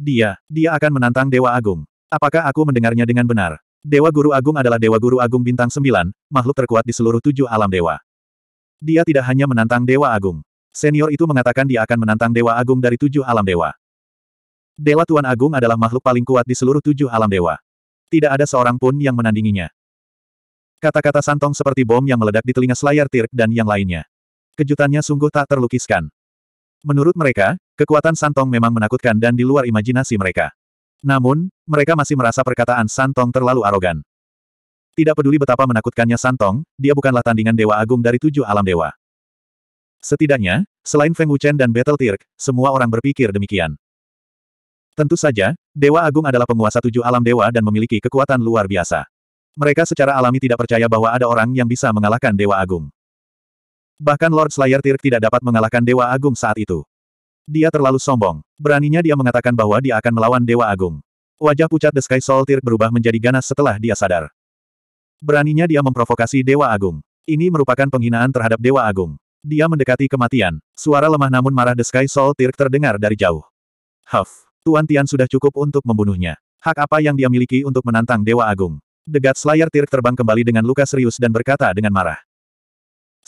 Dia, dia akan menantang Dewa Agung. Apakah aku mendengarnya dengan benar? Dewa Guru Agung adalah Dewa Guru Agung Bintang sembilan, makhluk terkuat di seluruh tujuh alam dewa. Dia tidak hanya menantang Dewa Agung. Senior itu mengatakan dia akan menantang Dewa Agung dari tujuh alam dewa. Dewa Tuan Agung adalah makhluk paling kuat di seluruh tujuh alam dewa. Tidak ada seorang pun yang menandinginya. Kata-kata santong seperti bom yang meledak di telinga Slayer Tirk dan yang lainnya. Kejutannya sungguh tak terlukiskan. Menurut mereka, kekuatan Santong memang menakutkan dan di luar imajinasi mereka. Namun, mereka masih merasa perkataan Santong terlalu arogan. Tidak peduli betapa menakutkannya Santong, dia bukanlah tandingan Dewa Agung dari tujuh alam dewa. Setidaknya, selain Feng Wuchen dan Battle Tirk, semua orang berpikir demikian. Tentu saja, Dewa Agung adalah penguasa tujuh alam dewa dan memiliki kekuatan luar biasa. Mereka secara alami tidak percaya bahwa ada orang yang bisa mengalahkan Dewa Agung. Bahkan Lord Slayer Tirk tidak dapat mengalahkan Dewa Agung saat itu. Dia terlalu sombong. Beraninya dia mengatakan bahwa dia akan melawan Dewa Agung. Wajah pucat The Sky Soul Tirk berubah menjadi ganas setelah dia sadar. Beraninya dia memprovokasi Dewa Agung. Ini merupakan penghinaan terhadap Dewa Agung. Dia mendekati kematian. Suara lemah namun marah The Sky Soul Tirk terdengar dari jauh. Huff. Tuan Tian sudah cukup untuk membunuhnya. Hak apa yang dia miliki untuk menantang Dewa Agung? Degat Slayer Tirk terbang kembali dengan luka serius dan berkata dengan marah.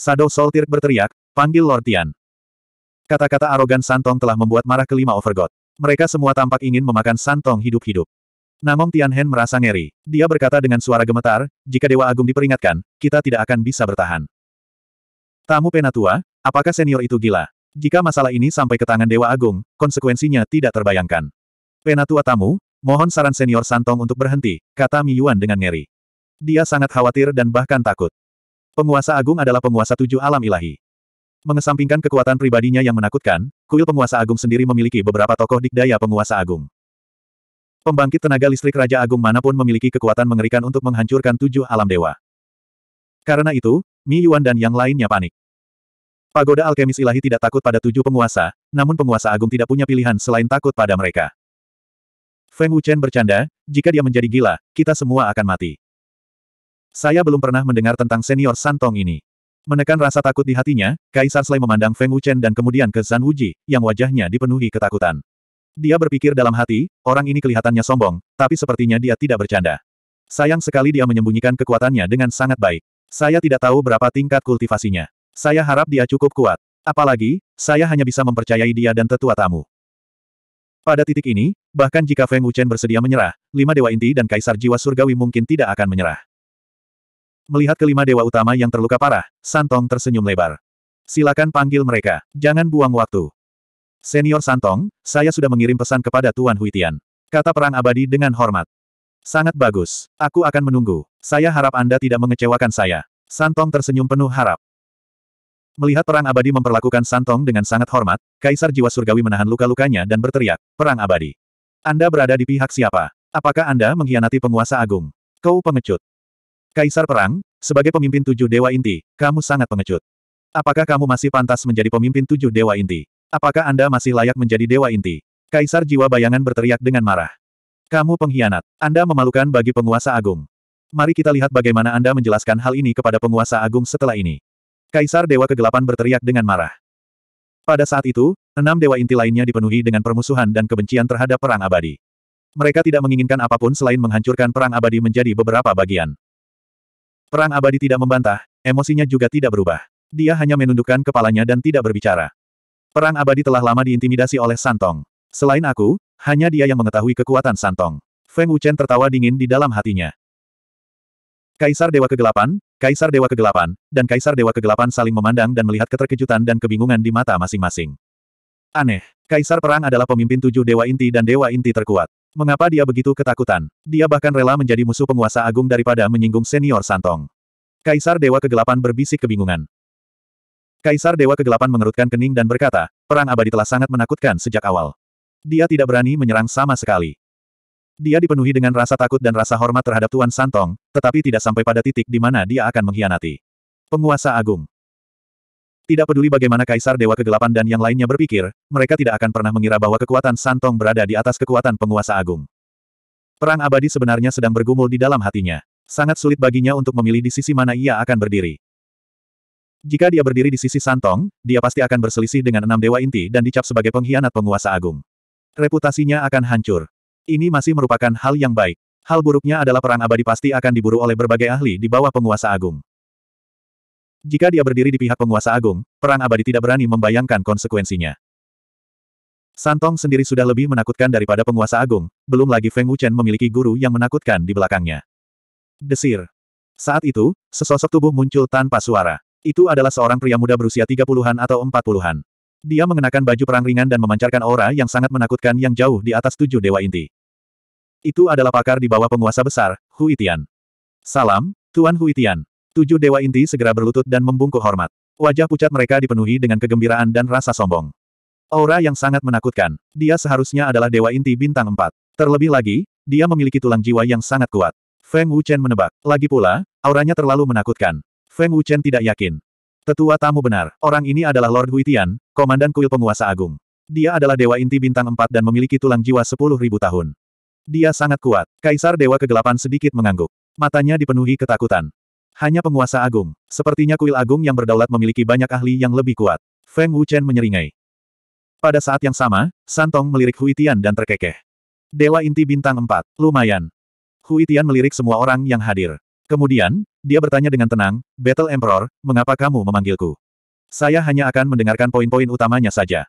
Shadow Soltir berteriak, panggil Lord Tian. Kata-kata arogan Santong telah membuat marah kelima Overgod. Mereka semua tampak ingin memakan Santong hidup-hidup. Namong Tianhen merasa ngeri. Dia berkata dengan suara gemetar, jika Dewa Agung diperingatkan, kita tidak akan bisa bertahan. Tamu penatua, apakah senior itu gila? Jika masalah ini sampai ke tangan Dewa Agung, konsekuensinya tidak terbayangkan. Penatua tamu, mohon saran senior Santong untuk berhenti, kata Mi Yuan dengan ngeri. Dia sangat khawatir dan bahkan takut. Penguasa Agung adalah penguasa tujuh alam ilahi. Mengesampingkan kekuatan pribadinya yang menakutkan, kuil penguasa agung sendiri memiliki beberapa tokoh dikdaya penguasa agung. Pembangkit tenaga listrik Raja Agung manapun memiliki kekuatan mengerikan untuk menghancurkan tujuh alam dewa. Karena itu, Mi Yuan dan yang lainnya panik. Pagoda alkemis ilahi tidak takut pada tujuh penguasa, namun penguasa agung tidak punya pilihan selain takut pada mereka. Feng Wuchen bercanda, jika dia menjadi gila, kita semua akan mati. Saya belum pernah mendengar tentang senior Santong ini. Menekan rasa takut di hatinya, Kaisar Slay memandang Feng Wuchen dan kemudian ke Zan Wuji, yang wajahnya dipenuhi ketakutan. Dia berpikir dalam hati, orang ini kelihatannya sombong, tapi sepertinya dia tidak bercanda. Sayang sekali dia menyembunyikan kekuatannya dengan sangat baik. Saya tidak tahu berapa tingkat kultivasinya. Saya harap dia cukup kuat. Apalagi, saya hanya bisa mempercayai dia dan tetua tamu. Pada titik ini, bahkan jika Feng Wuchen bersedia menyerah, lima dewa inti dan kaisar jiwa surgawi mungkin tidak akan menyerah. Melihat kelima dewa utama yang terluka parah, Santong tersenyum lebar. Silakan panggil mereka, jangan buang waktu. Senior Santong, saya sudah mengirim pesan kepada Tuan Huitian. Kata Perang Abadi dengan hormat. Sangat bagus, aku akan menunggu. Saya harap Anda tidak mengecewakan saya. Santong tersenyum penuh harap. Melihat Perang Abadi memperlakukan Santong dengan sangat hormat, Kaisar Jiwa Surgawi menahan luka-lukanya dan berteriak, Perang Abadi. Anda berada di pihak siapa? Apakah Anda mengkhianati penguasa agung? Kau pengecut. Kaisar Perang, sebagai pemimpin tujuh dewa inti, kamu sangat pengecut. Apakah kamu masih pantas menjadi pemimpin tujuh dewa inti? Apakah Anda masih layak menjadi dewa inti? Kaisar Jiwa Bayangan berteriak dengan marah. Kamu pengkhianat. Anda memalukan bagi penguasa agung. Mari kita lihat bagaimana Anda menjelaskan hal ini kepada penguasa agung setelah ini. Kaisar Dewa Kegelapan berteriak dengan marah. Pada saat itu, enam dewa inti lainnya dipenuhi dengan permusuhan dan kebencian terhadap perang abadi. Mereka tidak menginginkan apapun selain menghancurkan perang abadi menjadi beberapa bagian. Perang abadi tidak membantah, emosinya juga tidak berubah. Dia hanya menundukkan kepalanya dan tidak berbicara. Perang abadi telah lama diintimidasi oleh Santong. Selain aku, hanya dia yang mengetahui kekuatan Santong. Feng Wuchen tertawa dingin di dalam hatinya. Kaisar Dewa Kegelapan, Kaisar Dewa Kegelapan, dan Kaisar Dewa Kegelapan saling memandang dan melihat keterkejutan dan kebingungan di mata masing-masing. Aneh, Kaisar Perang adalah pemimpin tujuh Dewa Inti dan Dewa Inti terkuat. Mengapa dia begitu ketakutan? Dia bahkan rela menjadi musuh penguasa agung daripada menyinggung senior Santong. Kaisar Dewa Kegelapan berbisik kebingungan. Kaisar Dewa Kegelapan mengerutkan kening dan berkata, perang abadi telah sangat menakutkan sejak awal. Dia tidak berani menyerang sama sekali. Dia dipenuhi dengan rasa takut dan rasa hormat terhadap Tuan Santong, tetapi tidak sampai pada titik di mana dia akan mengkhianati. Penguasa Agung tidak peduli bagaimana Kaisar Dewa Kegelapan dan yang lainnya berpikir, mereka tidak akan pernah mengira bahwa kekuatan Santong berada di atas kekuatan penguasa agung. Perang abadi sebenarnya sedang bergumul di dalam hatinya. Sangat sulit baginya untuk memilih di sisi mana ia akan berdiri. Jika dia berdiri di sisi Santong, dia pasti akan berselisih dengan enam dewa inti dan dicap sebagai pengkhianat penguasa agung. Reputasinya akan hancur. Ini masih merupakan hal yang baik. Hal buruknya adalah perang abadi pasti akan diburu oleh berbagai ahli di bawah penguasa agung. Jika dia berdiri di pihak penguasa agung, perang abadi tidak berani membayangkan konsekuensinya. Santong sendiri sudah lebih menakutkan daripada penguasa agung, belum lagi Feng Wuchen memiliki guru yang menakutkan di belakangnya. Desir. Saat itu, sesosok tubuh muncul tanpa suara. Itu adalah seorang pria muda berusia 30-an atau 40-an. Dia mengenakan baju perang ringan dan memancarkan aura yang sangat menakutkan yang jauh di atas tujuh dewa inti. Itu adalah pakar di bawah penguasa besar, Huitian. Salam, Tuan Huitian. Tujuh dewa inti segera berlutut dan membungkuk hormat. Wajah pucat mereka dipenuhi dengan kegembiraan dan rasa sombong. Aura yang sangat menakutkan. Dia seharusnya adalah dewa inti bintang empat. Terlebih lagi, dia memiliki tulang jiwa yang sangat kuat. Feng Wuchen menebak. Lagi pula, auranya terlalu menakutkan. Feng Wuchen tidak yakin. Tetua tamu benar, orang ini adalah Lord Huitian, komandan kuil penguasa agung. Dia adalah dewa inti bintang empat dan memiliki tulang jiwa sepuluh ribu tahun. Dia sangat kuat. Kaisar Dewa Kegelapan sedikit mengangguk. Matanya dipenuhi ketakutan. Hanya penguasa agung. Sepertinya kuil agung yang berdaulat memiliki banyak ahli yang lebih kuat. Feng Wuchen menyeringai. Pada saat yang sama, Santong melirik Hui Tian dan terkekeh. Dewa inti bintang 4, lumayan. Hui Tian melirik semua orang yang hadir. Kemudian, dia bertanya dengan tenang, Battle Emperor, mengapa kamu memanggilku? Saya hanya akan mendengarkan poin-poin utamanya saja.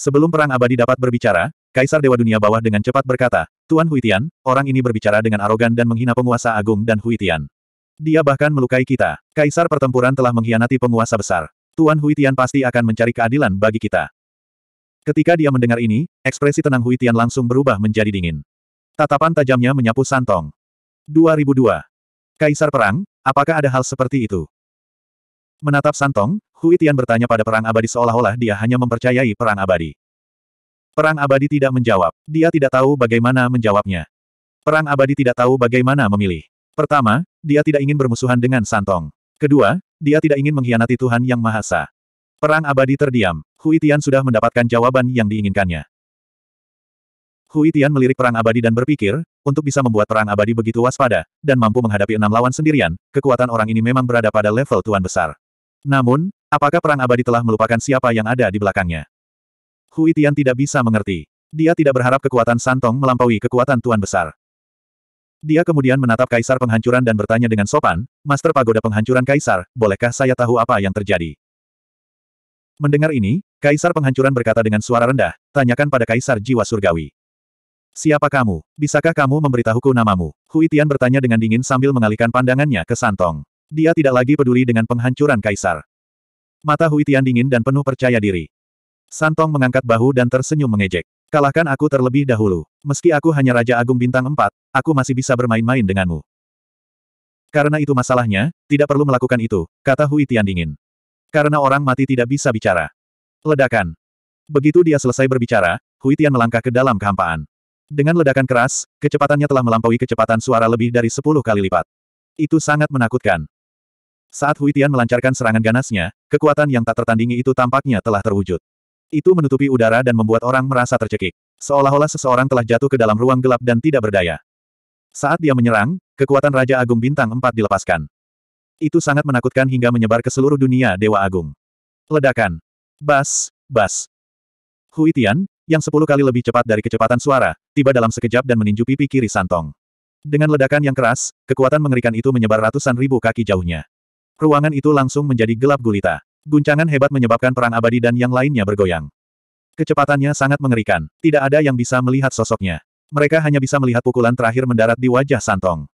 Sebelum Perang Abadi dapat berbicara, Kaisar Dewa Dunia Bawah dengan cepat berkata, Tuan Huitian, orang ini berbicara dengan arogan dan menghina penguasa agung dan Huitian. Dia bahkan melukai kita. Kaisar pertempuran telah mengkhianati penguasa besar. Tuan Huitian pasti akan mencari keadilan bagi kita. Ketika dia mendengar ini, ekspresi tenang Huitian langsung berubah menjadi dingin. Tatapan tajamnya menyapu Santong. 2002. Kaisar Perang, apakah ada hal seperti itu? Menatap Santong, Huitian bertanya pada Perang Abadi seolah-olah dia hanya mempercayai Perang Abadi. Perang Abadi tidak menjawab. Dia tidak tahu bagaimana menjawabnya. Perang Abadi tidak tahu bagaimana memilih. Pertama, dia tidak ingin bermusuhan dengan Santong. Kedua, dia tidak ingin mengkhianati Tuhan Yang Maha Esa. Perang abadi terdiam, Hui Tian sudah mendapatkan jawaban yang diinginkannya. Hui Tian melirik perang abadi dan berpikir, untuk bisa membuat perang abadi begitu waspada, dan mampu menghadapi enam lawan sendirian, kekuatan orang ini memang berada pada level Tuhan Besar. Namun, apakah perang abadi telah melupakan siapa yang ada di belakangnya? Hui Tian tidak bisa mengerti. Dia tidak berharap kekuatan Santong melampaui kekuatan Tuan Besar. Dia kemudian menatap Kaisar Penghancuran dan bertanya dengan sopan, Master Pagoda Penghancuran Kaisar, bolehkah saya tahu apa yang terjadi? Mendengar ini, Kaisar Penghancuran berkata dengan suara rendah, tanyakan pada Kaisar Jiwa Surgawi. Siapa kamu? Bisakah kamu memberitahuku namamu? Huitian bertanya dengan dingin sambil mengalihkan pandangannya ke Santong. Dia tidak lagi peduli dengan penghancuran Kaisar. Mata Huitian dingin dan penuh percaya diri. Santong mengangkat bahu dan tersenyum mengejek. Kalahkan aku terlebih dahulu. Meski aku hanya Raja Agung Bintang 4, aku masih bisa bermain-main denganmu. Karena itu masalahnya, tidak perlu melakukan itu, kata Hui Tian dingin. Karena orang mati tidak bisa bicara. Ledakan. Begitu dia selesai berbicara, Hui Tian melangkah ke dalam kehampaan. Dengan ledakan keras, kecepatannya telah melampaui kecepatan suara lebih dari sepuluh kali lipat. Itu sangat menakutkan. Saat Hui Tian melancarkan serangan ganasnya, kekuatan yang tak tertandingi itu tampaknya telah terwujud. Itu menutupi udara dan membuat orang merasa tercekik. Seolah-olah seseorang telah jatuh ke dalam ruang gelap dan tidak berdaya. Saat dia menyerang, kekuatan Raja Agung Bintang 4 dilepaskan. Itu sangat menakutkan hingga menyebar ke seluruh dunia Dewa Agung. Ledakan. Bas, bas. Huitian, yang sepuluh kali lebih cepat dari kecepatan suara, tiba dalam sekejap dan meninju pipi kiri Santong. Dengan ledakan yang keras, kekuatan mengerikan itu menyebar ratusan ribu kaki jauhnya. Ruangan itu langsung menjadi gelap gulita. Guncangan hebat menyebabkan perang abadi dan yang lainnya bergoyang. Kecepatannya sangat mengerikan, tidak ada yang bisa melihat sosoknya. Mereka hanya bisa melihat pukulan terakhir mendarat di wajah Santong.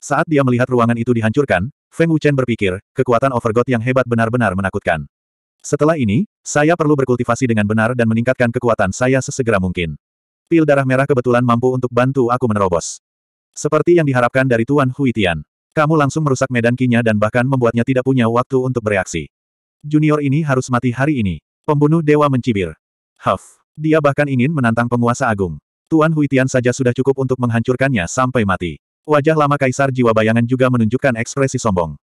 Saat dia melihat ruangan itu dihancurkan, Feng Wuchen berpikir, kekuatan Overgod yang hebat benar-benar menakutkan. Setelah ini, saya perlu berkultivasi dengan benar dan meningkatkan kekuatan saya sesegera mungkin. Pil darah merah kebetulan mampu untuk bantu aku menerobos. Seperti yang diharapkan dari Tuan Hui Tian. Kamu langsung merusak medan kinya dan bahkan membuatnya tidak punya waktu untuk bereaksi. Junior ini harus mati hari ini. Pembunuh dewa mencibir. Huff. Dia bahkan ingin menantang penguasa agung. Tuan Huitian saja sudah cukup untuk menghancurkannya sampai mati. Wajah lama kaisar jiwa bayangan juga menunjukkan ekspresi sombong.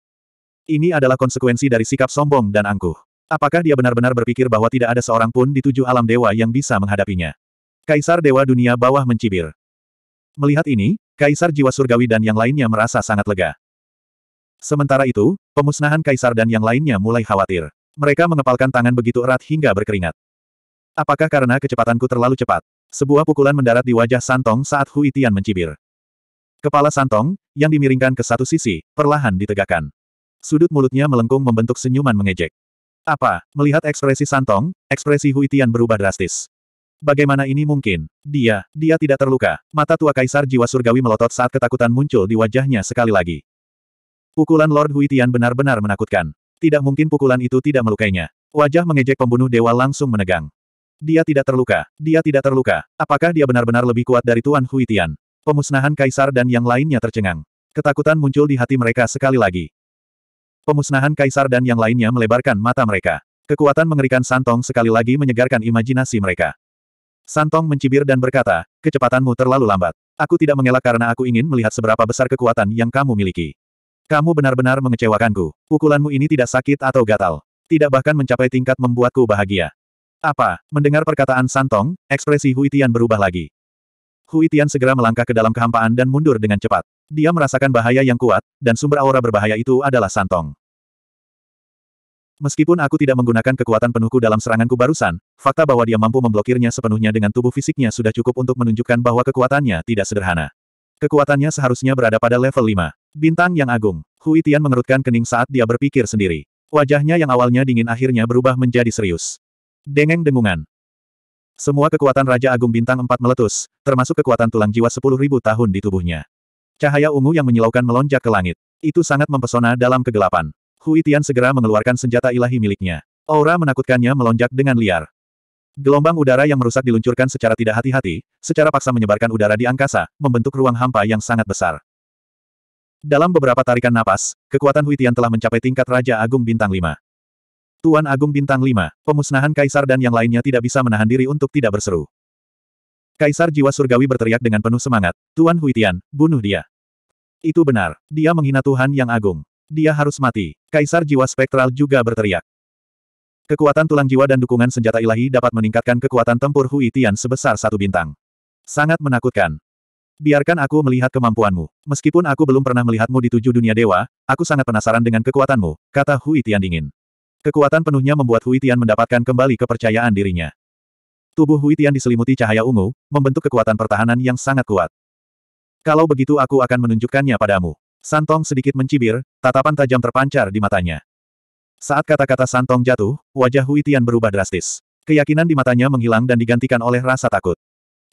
Ini adalah konsekuensi dari sikap sombong dan angkuh. Apakah dia benar-benar berpikir bahwa tidak ada seorang pun di tujuh alam dewa yang bisa menghadapinya? Kaisar Dewa Dunia Bawah mencibir. Melihat ini, Kaisar Jiwa Surgawi dan yang lainnya merasa sangat lega. Sementara itu, pemusnahan kaisar dan yang lainnya mulai khawatir. Mereka mengepalkan tangan begitu erat hingga berkeringat. Apakah karena kecepatanku terlalu cepat? Sebuah pukulan mendarat di wajah Santong saat Hui Tian mencibir. Kepala Santong, yang dimiringkan ke satu sisi, perlahan ditegakkan. Sudut mulutnya melengkung membentuk senyuman mengejek. Apa? Melihat ekspresi Santong, ekspresi Hui Tian berubah drastis. Bagaimana ini mungkin? Dia, dia tidak terluka. Mata tua kaisar jiwa surgawi melotot saat ketakutan muncul di wajahnya sekali lagi. Pukulan Lord Huitian benar-benar menakutkan. Tidak mungkin pukulan itu tidak melukainya. Wajah mengejek pembunuh dewa langsung menegang. Dia tidak terluka. Dia tidak terluka. Apakah dia benar-benar lebih kuat dari Tuan Huitian? Pemusnahan Kaisar dan yang lainnya tercengang. Ketakutan muncul di hati mereka sekali lagi. Pemusnahan Kaisar dan yang lainnya melebarkan mata mereka. Kekuatan mengerikan Santong sekali lagi menyegarkan imajinasi mereka. Santong mencibir dan berkata, kecepatanmu terlalu lambat. Aku tidak mengelak karena aku ingin melihat seberapa besar kekuatan yang kamu miliki. Kamu benar-benar mengecewakanku. Pukulanmu ini tidak sakit atau gatal. Tidak bahkan mencapai tingkat membuatku bahagia. Apa? Mendengar perkataan Santong, ekspresi Huitian berubah lagi. Huitian segera melangkah ke dalam kehampaan dan mundur dengan cepat. Dia merasakan bahaya yang kuat, dan sumber aura berbahaya itu adalah Santong. Meskipun aku tidak menggunakan kekuatan penuhku dalam seranganku barusan, fakta bahwa dia mampu memblokirnya sepenuhnya dengan tubuh fisiknya sudah cukup untuk menunjukkan bahwa kekuatannya tidak sederhana. Kekuatannya seharusnya berada pada level 5. Bintang yang agung. Hui Tian mengerutkan kening saat dia berpikir sendiri. Wajahnya yang awalnya dingin akhirnya berubah menjadi serius. Dengeng dengungan. Semua kekuatan Raja Agung Bintang empat meletus, termasuk kekuatan tulang jiwa sepuluh ribu tahun di tubuhnya. Cahaya ungu yang menyilaukan melonjak ke langit. Itu sangat mempesona dalam kegelapan. Hui Tian segera mengeluarkan senjata ilahi miliknya. Aura menakutkannya melonjak dengan liar. Gelombang udara yang merusak diluncurkan secara tidak hati-hati, secara paksa menyebarkan udara di angkasa, membentuk ruang hampa yang sangat besar. Dalam beberapa tarikan napas, kekuatan Huitian telah mencapai tingkat Raja Agung Bintang 5. Tuan Agung Bintang 5, pemusnahan Kaisar dan yang lainnya tidak bisa menahan diri untuk tidak berseru. Kaisar Jiwa Surgawi berteriak dengan penuh semangat, Tuan Huitian, bunuh dia. Itu benar, dia menghina Tuhan yang agung. Dia harus mati. Kaisar Jiwa Spektral juga berteriak. Kekuatan tulang jiwa dan dukungan senjata ilahi dapat meningkatkan kekuatan tempur Huitian sebesar satu bintang. Sangat menakutkan. Biarkan aku melihat kemampuanmu. Meskipun aku belum pernah melihatmu di tujuh dunia dewa, aku sangat penasaran dengan kekuatanmu, kata Hui Tian dingin. Kekuatan penuhnya membuat Hui Tian mendapatkan kembali kepercayaan dirinya. Tubuh Hui Tian diselimuti cahaya ungu, membentuk kekuatan pertahanan yang sangat kuat. Kalau begitu aku akan menunjukkannya padamu. Santong sedikit mencibir, tatapan tajam terpancar di matanya. Saat kata-kata Santong jatuh, wajah Hui Tian berubah drastis. Keyakinan di matanya menghilang dan digantikan oleh rasa takut.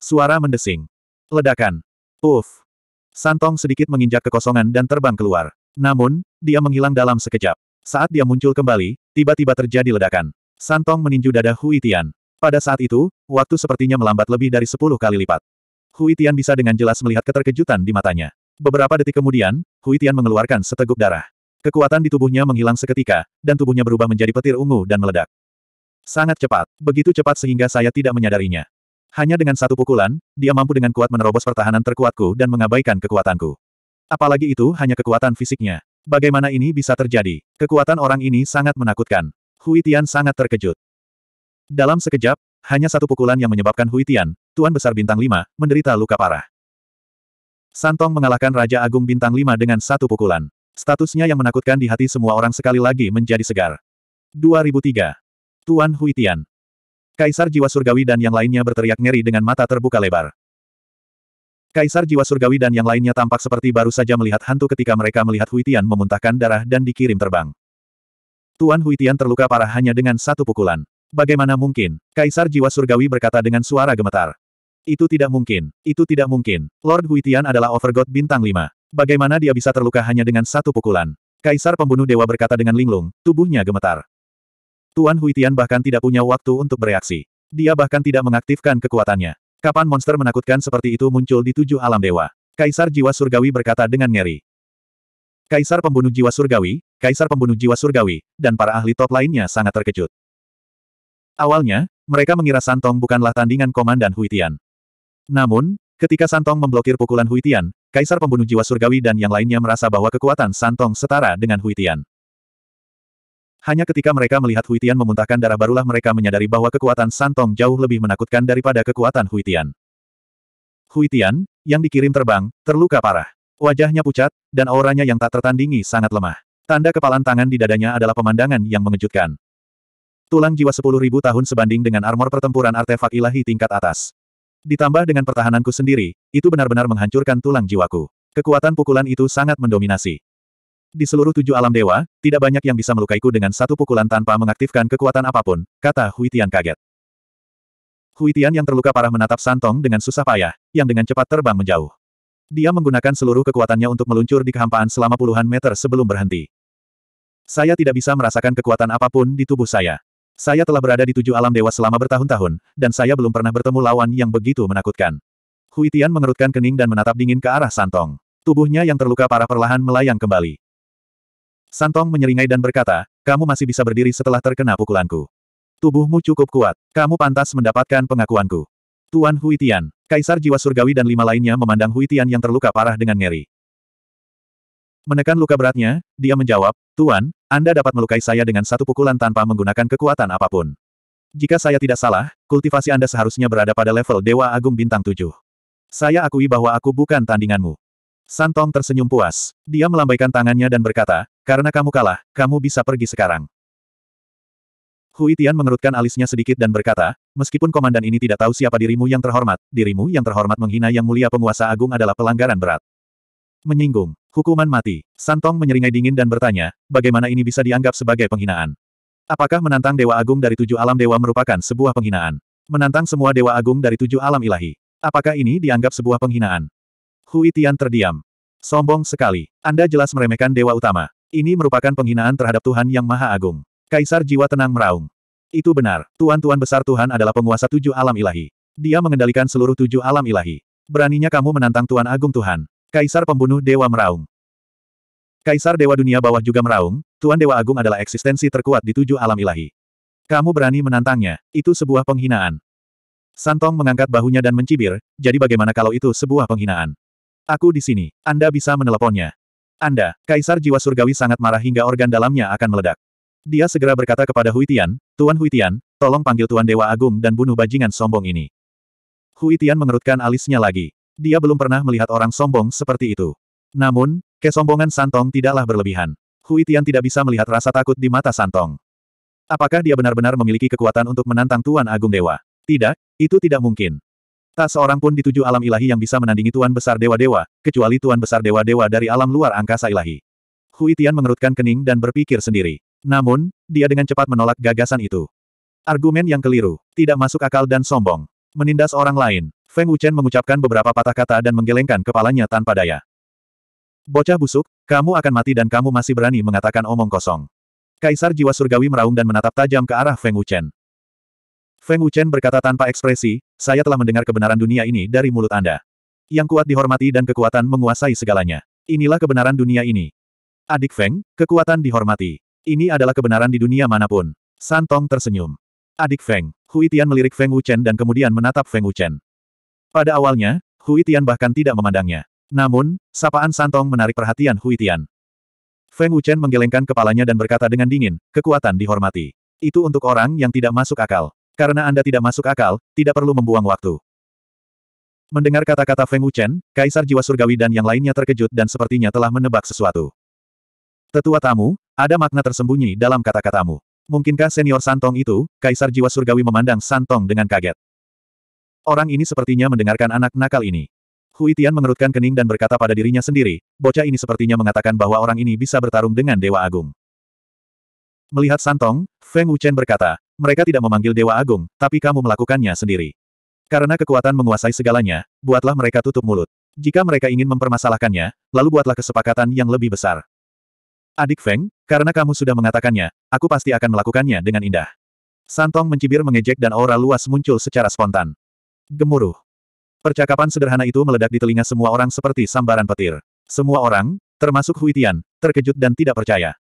Suara mendesing. Ledakan. Uff! Santong sedikit menginjak kekosongan dan terbang keluar. Namun, dia menghilang dalam sekejap. Saat dia muncul kembali, tiba-tiba terjadi ledakan. Santong meninju dada Hui Tian. Pada saat itu, waktu sepertinya melambat lebih dari sepuluh kali lipat. Hui Tian bisa dengan jelas melihat keterkejutan di matanya. Beberapa detik kemudian, Hui Tian mengeluarkan seteguk darah. Kekuatan di tubuhnya menghilang seketika, dan tubuhnya berubah menjadi petir ungu dan meledak. Sangat cepat, begitu cepat sehingga saya tidak menyadarinya. Hanya dengan satu pukulan, dia mampu dengan kuat menerobos pertahanan terkuatku dan mengabaikan kekuatanku. Apalagi itu hanya kekuatan fisiknya. Bagaimana ini bisa terjadi? Kekuatan orang ini sangat menakutkan. Hui Tian sangat terkejut. Dalam sekejap, hanya satu pukulan yang menyebabkan Hui Tian, Tuan Besar Bintang 5, menderita luka parah. Santong mengalahkan Raja Agung Bintang 5 dengan satu pukulan. Statusnya yang menakutkan di hati semua orang sekali lagi menjadi segar. 2003. Tuan Hui Tian, Kaisar Jiwa Surgawi dan yang lainnya berteriak ngeri dengan mata terbuka lebar. Kaisar Jiwa Surgawi dan yang lainnya tampak seperti baru saja melihat hantu ketika mereka melihat Huitian memuntahkan darah dan dikirim terbang. Tuan Huitian terluka parah hanya dengan satu pukulan. Bagaimana mungkin? Kaisar Jiwa Surgawi berkata dengan suara gemetar. Itu tidak mungkin. Itu tidak mungkin. Lord Huitian adalah Overgod bintang Lima. Bagaimana dia bisa terluka hanya dengan satu pukulan? Kaisar pembunuh dewa berkata dengan linglung, tubuhnya gemetar. Tuan Huitian bahkan tidak punya waktu untuk bereaksi. Dia bahkan tidak mengaktifkan kekuatannya. Kapan monster menakutkan seperti itu muncul di tujuh alam dewa? Kaisar Jiwa Surgawi berkata dengan ngeri. Kaisar Pembunuh Jiwa Surgawi, Kaisar Pembunuh Jiwa Surgawi, dan para ahli top lainnya sangat terkejut. Awalnya, mereka mengira Santong bukanlah tandingan Komandan Huitian. Namun, ketika Santong memblokir pukulan Huitian, Kaisar Pembunuh Jiwa Surgawi dan yang lainnya merasa bahwa kekuatan Santong setara dengan Huitian. Hanya ketika mereka melihat Huitian memuntahkan darah barulah mereka menyadari bahwa kekuatan Santong jauh lebih menakutkan daripada kekuatan Huitian. Huitian, yang dikirim terbang, terluka parah. Wajahnya pucat, dan auranya yang tak tertandingi sangat lemah. Tanda kepalan tangan di dadanya adalah pemandangan yang mengejutkan. Tulang jiwa 10.000 tahun sebanding dengan armor pertempuran artefak ilahi tingkat atas. Ditambah dengan pertahananku sendiri, itu benar-benar menghancurkan tulang jiwaku. Kekuatan pukulan itu sangat mendominasi. Di seluruh tujuh alam dewa, tidak banyak yang bisa melukaiku dengan satu pukulan tanpa mengaktifkan kekuatan apapun, kata Huitian kaget. Huitian yang terluka parah menatap Santong dengan susah payah, yang dengan cepat terbang menjauh. Dia menggunakan seluruh kekuatannya untuk meluncur di kehampaan selama puluhan meter sebelum berhenti. Saya tidak bisa merasakan kekuatan apapun di tubuh saya. Saya telah berada di tujuh alam dewa selama bertahun-tahun, dan saya belum pernah bertemu lawan yang begitu menakutkan. Huitian mengerutkan kening dan menatap dingin ke arah Santong. Tubuhnya yang terluka parah perlahan melayang kembali. Santong menyeringai dan berkata, kamu masih bisa berdiri setelah terkena pukulanku. Tubuhmu cukup kuat. Kamu pantas mendapatkan pengakuanku. Tuan Hui Tian, Kaisar Jiwa Surgawi dan lima lainnya memandang Hui Tian yang terluka parah dengan ngeri. Menekan luka beratnya, dia menjawab, Tuan, Anda dapat melukai saya dengan satu pukulan tanpa menggunakan kekuatan apapun. Jika saya tidak salah, kultivasi Anda seharusnya berada pada level Dewa Agung Bintang 7. Saya akui bahwa aku bukan tandinganmu. Santong tersenyum puas. Dia melambaikan tangannya dan berkata, karena kamu kalah, kamu bisa pergi sekarang. Hui Tian mengerutkan alisnya sedikit dan berkata, meskipun komandan ini tidak tahu siapa dirimu yang terhormat, dirimu yang terhormat menghina yang mulia penguasa agung adalah pelanggaran berat. Menyinggung, hukuman mati. Santong menyeringai dingin dan bertanya, bagaimana ini bisa dianggap sebagai penghinaan? Apakah menantang Dewa Agung dari tujuh alam dewa merupakan sebuah penghinaan? Menantang semua Dewa Agung dari tujuh alam ilahi. Apakah ini dianggap sebuah penghinaan? Hui Tian terdiam. Sombong sekali. Anda jelas meremehkan Dewa Utama. Ini merupakan penghinaan terhadap Tuhan Yang Maha Agung. Kaisar Jiwa Tenang meraung. Itu benar, Tuan-Tuan Besar Tuhan adalah penguasa tujuh alam ilahi. Dia mengendalikan seluruh tujuh alam ilahi. Beraninya kamu menantang Tuan Agung Tuhan. Kaisar Pembunuh Dewa meraung. Kaisar Dewa Dunia Bawah juga meraung, Tuan Dewa Agung adalah eksistensi terkuat di tujuh alam ilahi. Kamu berani menantangnya, itu sebuah penghinaan. Santong mengangkat bahunya dan mencibir, jadi bagaimana kalau itu sebuah penghinaan? Aku di sini. Anda bisa meneleponnya. Anda, Kaisar Jiwa Surgawi sangat marah hingga organ dalamnya akan meledak. Dia segera berkata kepada Huitian, Tuan Huitian, tolong panggil Tuan Dewa Agung dan bunuh bajingan sombong ini. Huitian mengerutkan alisnya lagi. Dia belum pernah melihat orang sombong seperti itu. Namun, kesombongan Santong tidaklah berlebihan. Huitian tidak bisa melihat rasa takut di mata Santong. Apakah dia benar-benar memiliki kekuatan untuk menantang Tuan Agung Dewa? Tidak, itu tidak mungkin. Tak seorang pun di tujuh alam ilahi yang bisa menandingi Tuan Besar Dewa-Dewa, kecuali Tuan Besar Dewa-Dewa dari alam luar angkasa ilahi. Hui Tian mengerutkan kening dan berpikir sendiri. Namun, dia dengan cepat menolak gagasan itu. Argumen yang keliru, tidak masuk akal dan sombong. Menindas orang lain, Feng Wuchen mengucapkan beberapa patah kata dan menggelengkan kepalanya tanpa daya. Bocah busuk, kamu akan mati dan kamu masih berani mengatakan omong kosong. Kaisar jiwa surgawi meraung dan menatap tajam ke arah Feng Wuchen. Feng Wuchen berkata tanpa ekspresi, saya telah mendengar kebenaran dunia ini dari mulut Anda. Yang kuat dihormati dan kekuatan menguasai segalanya. Inilah kebenaran dunia ini. Adik Feng, kekuatan dihormati. Ini adalah kebenaran di dunia manapun. Santong tersenyum. Adik Feng, Hui Tian melirik Feng Wuchen dan kemudian menatap Feng Wuchen. Pada awalnya, Hui Tian bahkan tidak memandangnya. Namun, sapaan Santong menarik perhatian Hui Tian. Feng Wuchen menggelengkan kepalanya dan berkata dengan dingin, kekuatan dihormati. Itu untuk orang yang tidak masuk akal. Karena Anda tidak masuk akal, tidak perlu membuang waktu. Mendengar kata-kata Feng Wuchen, Kaisar Jiwa Surgawi dan yang lainnya terkejut dan sepertinya telah menebak sesuatu. Tetua tamu, ada makna tersembunyi dalam kata-katamu. Mungkinkah senior Santong itu? Kaisar Jiwa Surgawi memandang Santong dengan kaget. Orang ini sepertinya mendengarkan anak nakal ini. Hui Tian mengerutkan kening dan berkata pada dirinya sendiri, bocah ini sepertinya mengatakan bahwa orang ini bisa bertarung dengan Dewa Agung. Melihat Santong, Feng Wuchen berkata, mereka tidak memanggil Dewa Agung, tapi kamu melakukannya sendiri. Karena kekuatan menguasai segalanya, buatlah mereka tutup mulut. Jika mereka ingin mempermasalahkannya, lalu buatlah kesepakatan yang lebih besar. Adik Feng, karena kamu sudah mengatakannya, aku pasti akan melakukannya dengan indah. Santong mencibir mengejek dan aura luas muncul secara spontan. Gemuruh. Percakapan sederhana itu meledak di telinga semua orang seperti sambaran petir. Semua orang, termasuk Huitian, terkejut dan tidak percaya.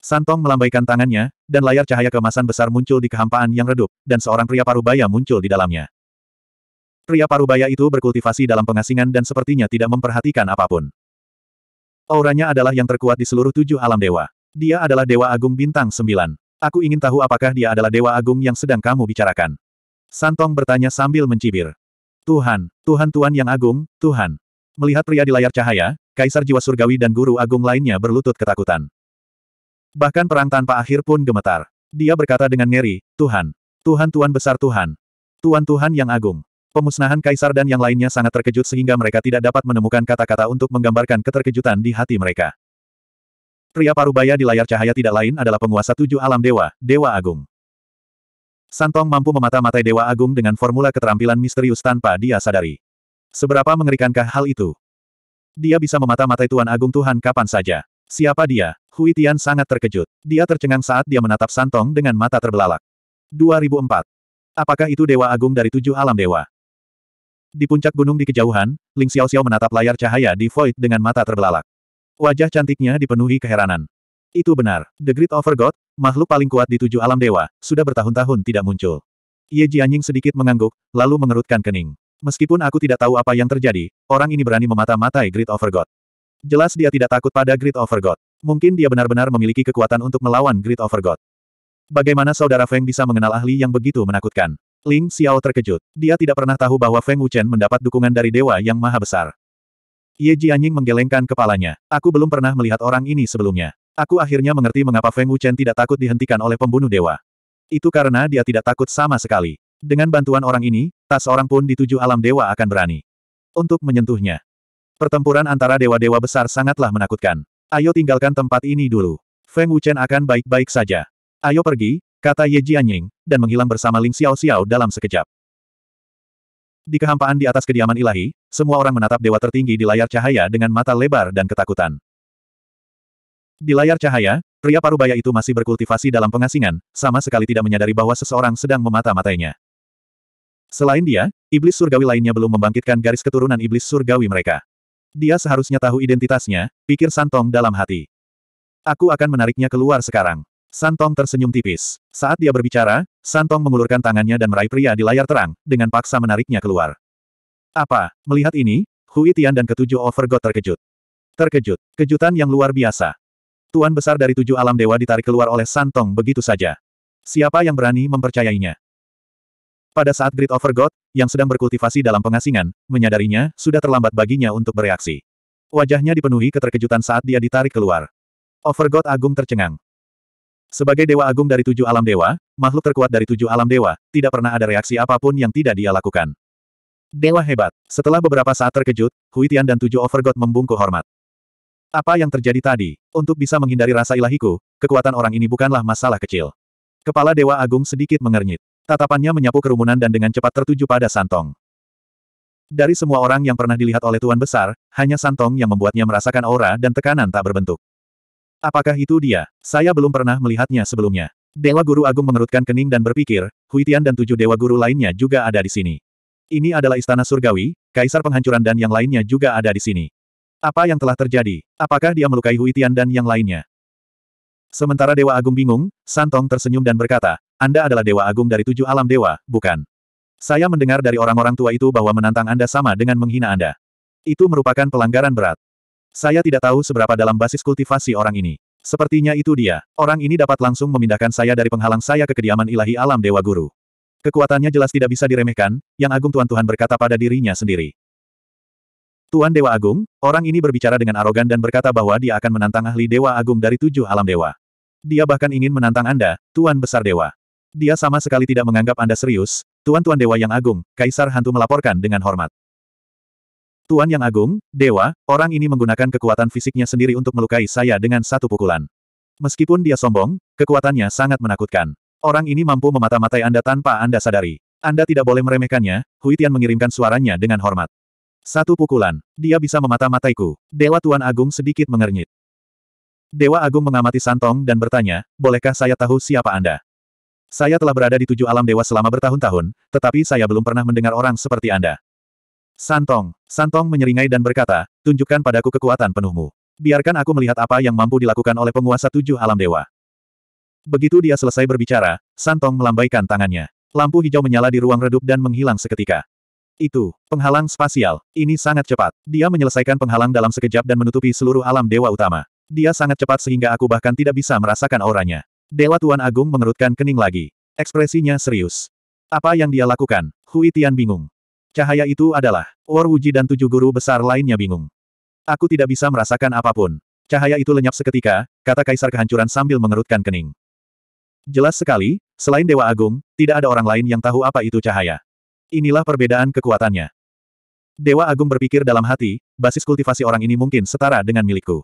Santong melambaikan tangannya, dan layar cahaya kemasan besar muncul di kehampaan yang redup, dan seorang pria parubaya muncul di dalamnya. Pria parubaya itu berkultivasi dalam pengasingan dan sepertinya tidak memperhatikan apapun. Auranya adalah yang terkuat di seluruh tujuh alam dewa. Dia adalah Dewa Agung Bintang Sembilan. Aku ingin tahu apakah dia adalah Dewa Agung yang sedang kamu bicarakan. Santong bertanya sambil mencibir. Tuhan, Tuhan Tuhan yang Agung, Tuhan. Melihat pria di layar cahaya, Kaisar Jiwa Surgawi dan Guru Agung lainnya berlutut ketakutan. Bahkan perang tanpa akhir pun gemetar. Dia berkata dengan ngeri, Tuhan. Tuhan Tuhan besar Tuhan. Tuhan Tuhan yang agung. Pemusnahan kaisar dan yang lainnya sangat terkejut sehingga mereka tidak dapat menemukan kata-kata untuk menggambarkan keterkejutan di hati mereka. Pria parubaya di layar cahaya tidak lain adalah penguasa tujuh alam dewa, Dewa Agung. Santong mampu memata-matai Dewa Agung dengan formula keterampilan misterius tanpa dia sadari. Seberapa mengerikankah hal itu? Dia bisa memata-matai Tuan Agung Tuhan kapan saja. Siapa dia? Hui Tian sangat terkejut. Dia tercengang saat dia menatap Santong dengan mata terbelalak. 2004. Apakah itu Dewa Agung dari tujuh alam dewa? Di puncak gunung di kejauhan, Ling Xiao Xiao menatap layar cahaya di void dengan mata terbelalak. Wajah cantiknya dipenuhi keheranan. Itu benar, The Great Over God, makhluk paling kuat di tujuh alam dewa, sudah bertahun-tahun tidak muncul. Ye Jianying sedikit mengangguk, lalu mengerutkan kening. Meskipun aku tidak tahu apa yang terjadi, orang ini berani memata-matai Great Over God. Jelas dia tidak takut pada Great Overgod. Mungkin dia benar-benar memiliki kekuatan untuk melawan Great Overgod. Bagaimana saudara Feng bisa mengenal ahli yang begitu menakutkan? Ling Xiao terkejut. Dia tidak pernah tahu bahwa Feng Wuchen mendapat dukungan dari Dewa yang Maha Besar. Ye Jianying menggelengkan kepalanya. Aku belum pernah melihat orang ini sebelumnya. Aku akhirnya mengerti mengapa Feng Wuchen tidak takut dihentikan oleh pembunuh dewa. Itu karena dia tidak takut sama sekali. Dengan bantuan orang ini, tak seorang pun di tujuh alam dewa akan berani. Untuk menyentuhnya, Pertempuran antara dewa-dewa besar sangatlah menakutkan. Ayo tinggalkan tempat ini dulu. Feng Wuchen akan baik-baik saja. Ayo pergi, kata Ye Jianying, dan menghilang bersama Ling Xiao Xiao dalam sekejap. Di kehampaan di atas kediaman ilahi, semua orang menatap dewa tertinggi di layar cahaya dengan mata lebar dan ketakutan. Di layar cahaya, pria parubaya itu masih berkultivasi dalam pengasingan, sama sekali tidak menyadari bahwa seseorang sedang memata-matainya. Selain dia, iblis surgawi lainnya belum membangkitkan garis keturunan iblis surgawi mereka. Dia seharusnya tahu identitasnya, pikir Santong dalam hati. Aku akan menariknya keluar sekarang. Santong tersenyum tipis. Saat dia berbicara, Santong mengulurkan tangannya dan meraih pria di layar terang, dengan paksa menariknya keluar. Apa? Melihat ini, Hui Tian dan ketujuh Overgod terkejut. Terkejut. Kejutan yang luar biasa. Tuan besar dari tujuh alam dewa ditarik keluar oleh Santong begitu saja. Siapa yang berani mempercayainya? Pada saat Great Overgod, yang sedang berkultivasi dalam pengasingan, menyadarinya, sudah terlambat baginya untuk bereaksi. Wajahnya dipenuhi keterkejutan saat dia ditarik keluar. Overgod Agung tercengang. Sebagai Dewa Agung dari tujuh alam dewa, makhluk terkuat dari tujuh alam dewa, tidak pernah ada reaksi apapun yang tidak dia lakukan. Dewa hebat. Setelah beberapa saat terkejut, Huitian dan tujuh Overgod membungkuk hormat. Apa yang terjadi tadi? Untuk bisa menghindari rasa ilahiku, kekuatan orang ini bukanlah masalah kecil. Kepala Dewa Agung sedikit mengernyit. Tatapannya menyapu kerumunan dan dengan cepat tertuju pada Santong. Dari semua orang yang pernah dilihat oleh Tuan Besar, hanya Santong yang membuatnya merasakan aura dan tekanan tak berbentuk. Apakah itu dia? Saya belum pernah melihatnya sebelumnya. Dewa Guru Agung mengerutkan kening dan berpikir, Huitian dan tujuh Dewa Guru lainnya juga ada di sini. Ini adalah Istana Surgawi, Kaisar Penghancuran dan yang lainnya juga ada di sini. Apa yang telah terjadi? Apakah dia melukai Huitian dan yang lainnya? Sementara Dewa Agung bingung, Santong tersenyum dan berkata, anda adalah dewa agung dari tujuh alam dewa, bukan? Saya mendengar dari orang-orang tua itu bahwa menantang Anda sama dengan menghina Anda. Itu merupakan pelanggaran berat. Saya tidak tahu seberapa dalam basis kultivasi orang ini. Sepertinya itu dia. Orang ini dapat langsung memindahkan saya dari penghalang saya ke kediaman ilahi alam Dewa Guru. Kekuatannya jelas tidak bisa diremehkan, yang agung Tuan-Tuhan berkata pada dirinya sendiri. Tuan Dewa Agung, orang ini berbicara dengan arogan dan berkata bahwa dia akan menantang ahli Dewa Agung dari tujuh alam Dewa. Dia bahkan ingin menantang Anda, Tuan Besar Dewa. Dia sama sekali tidak menganggap Anda serius, Tuan-Tuan Dewa Yang Agung, Kaisar Hantu melaporkan dengan hormat. Tuan Yang Agung, Dewa, orang ini menggunakan kekuatan fisiknya sendiri untuk melukai saya dengan satu pukulan. Meskipun dia sombong, kekuatannya sangat menakutkan. Orang ini mampu memata-matai Anda tanpa Anda sadari. Anda tidak boleh meremehkannya, Huitian mengirimkan suaranya dengan hormat. Satu pukulan, dia bisa memata-mataiku. Dewa Tuan Agung sedikit mengernyit. Dewa Agung mengamati Santong dan bertanya, bolehkah saya tahu siapa Anda? Saya telah berada di tujuh alam dewa selama bertahun-tahun, tetapi saya belum pernah mendengar orang seperti Anda. Santong. Santong menyeringai dan berkata, tunjukkan padaku kekuatan penuhmu. Biarkan aku melihat apa yang mampu dilakukan oleh penguasa tujuh alam dewa. Begitu dia selesai berbicara, Santong melambaikan tangannya. Lampu hijau menyala di ruang redup dan menghilang seketika. Itu, penghalang spasial. Ini sangat cepat. Dia menyelesaikan penghalang dalam sekejap dan menutupi seluruh alam dewa utama. Dia sangat cepat sehingga aku bahkan tidak bisa merasakan auranya. Dewa Tuan Agung mengerutkan kening lagi. Ekspresinya serius. Apa yang dia lakukan? Hui Tian bingung. Cahaya itu adalah War Wuji dan tujuh guru besar lainnya bingung. Aku tidak bisa merasakan apapun. Cahaya itu lenyap seketika, kata Kaisar Kehancuran sambil mengerutkan kening. Jelas sekali, selain Dewa Agung, tidak ada orang lain yang tahu apa itu cahaya. Inilah perbedaan kekuatannya. Dewa Agung berpikir dalam hati, basis kultivasi orang ini mungkin setara dengan milikku.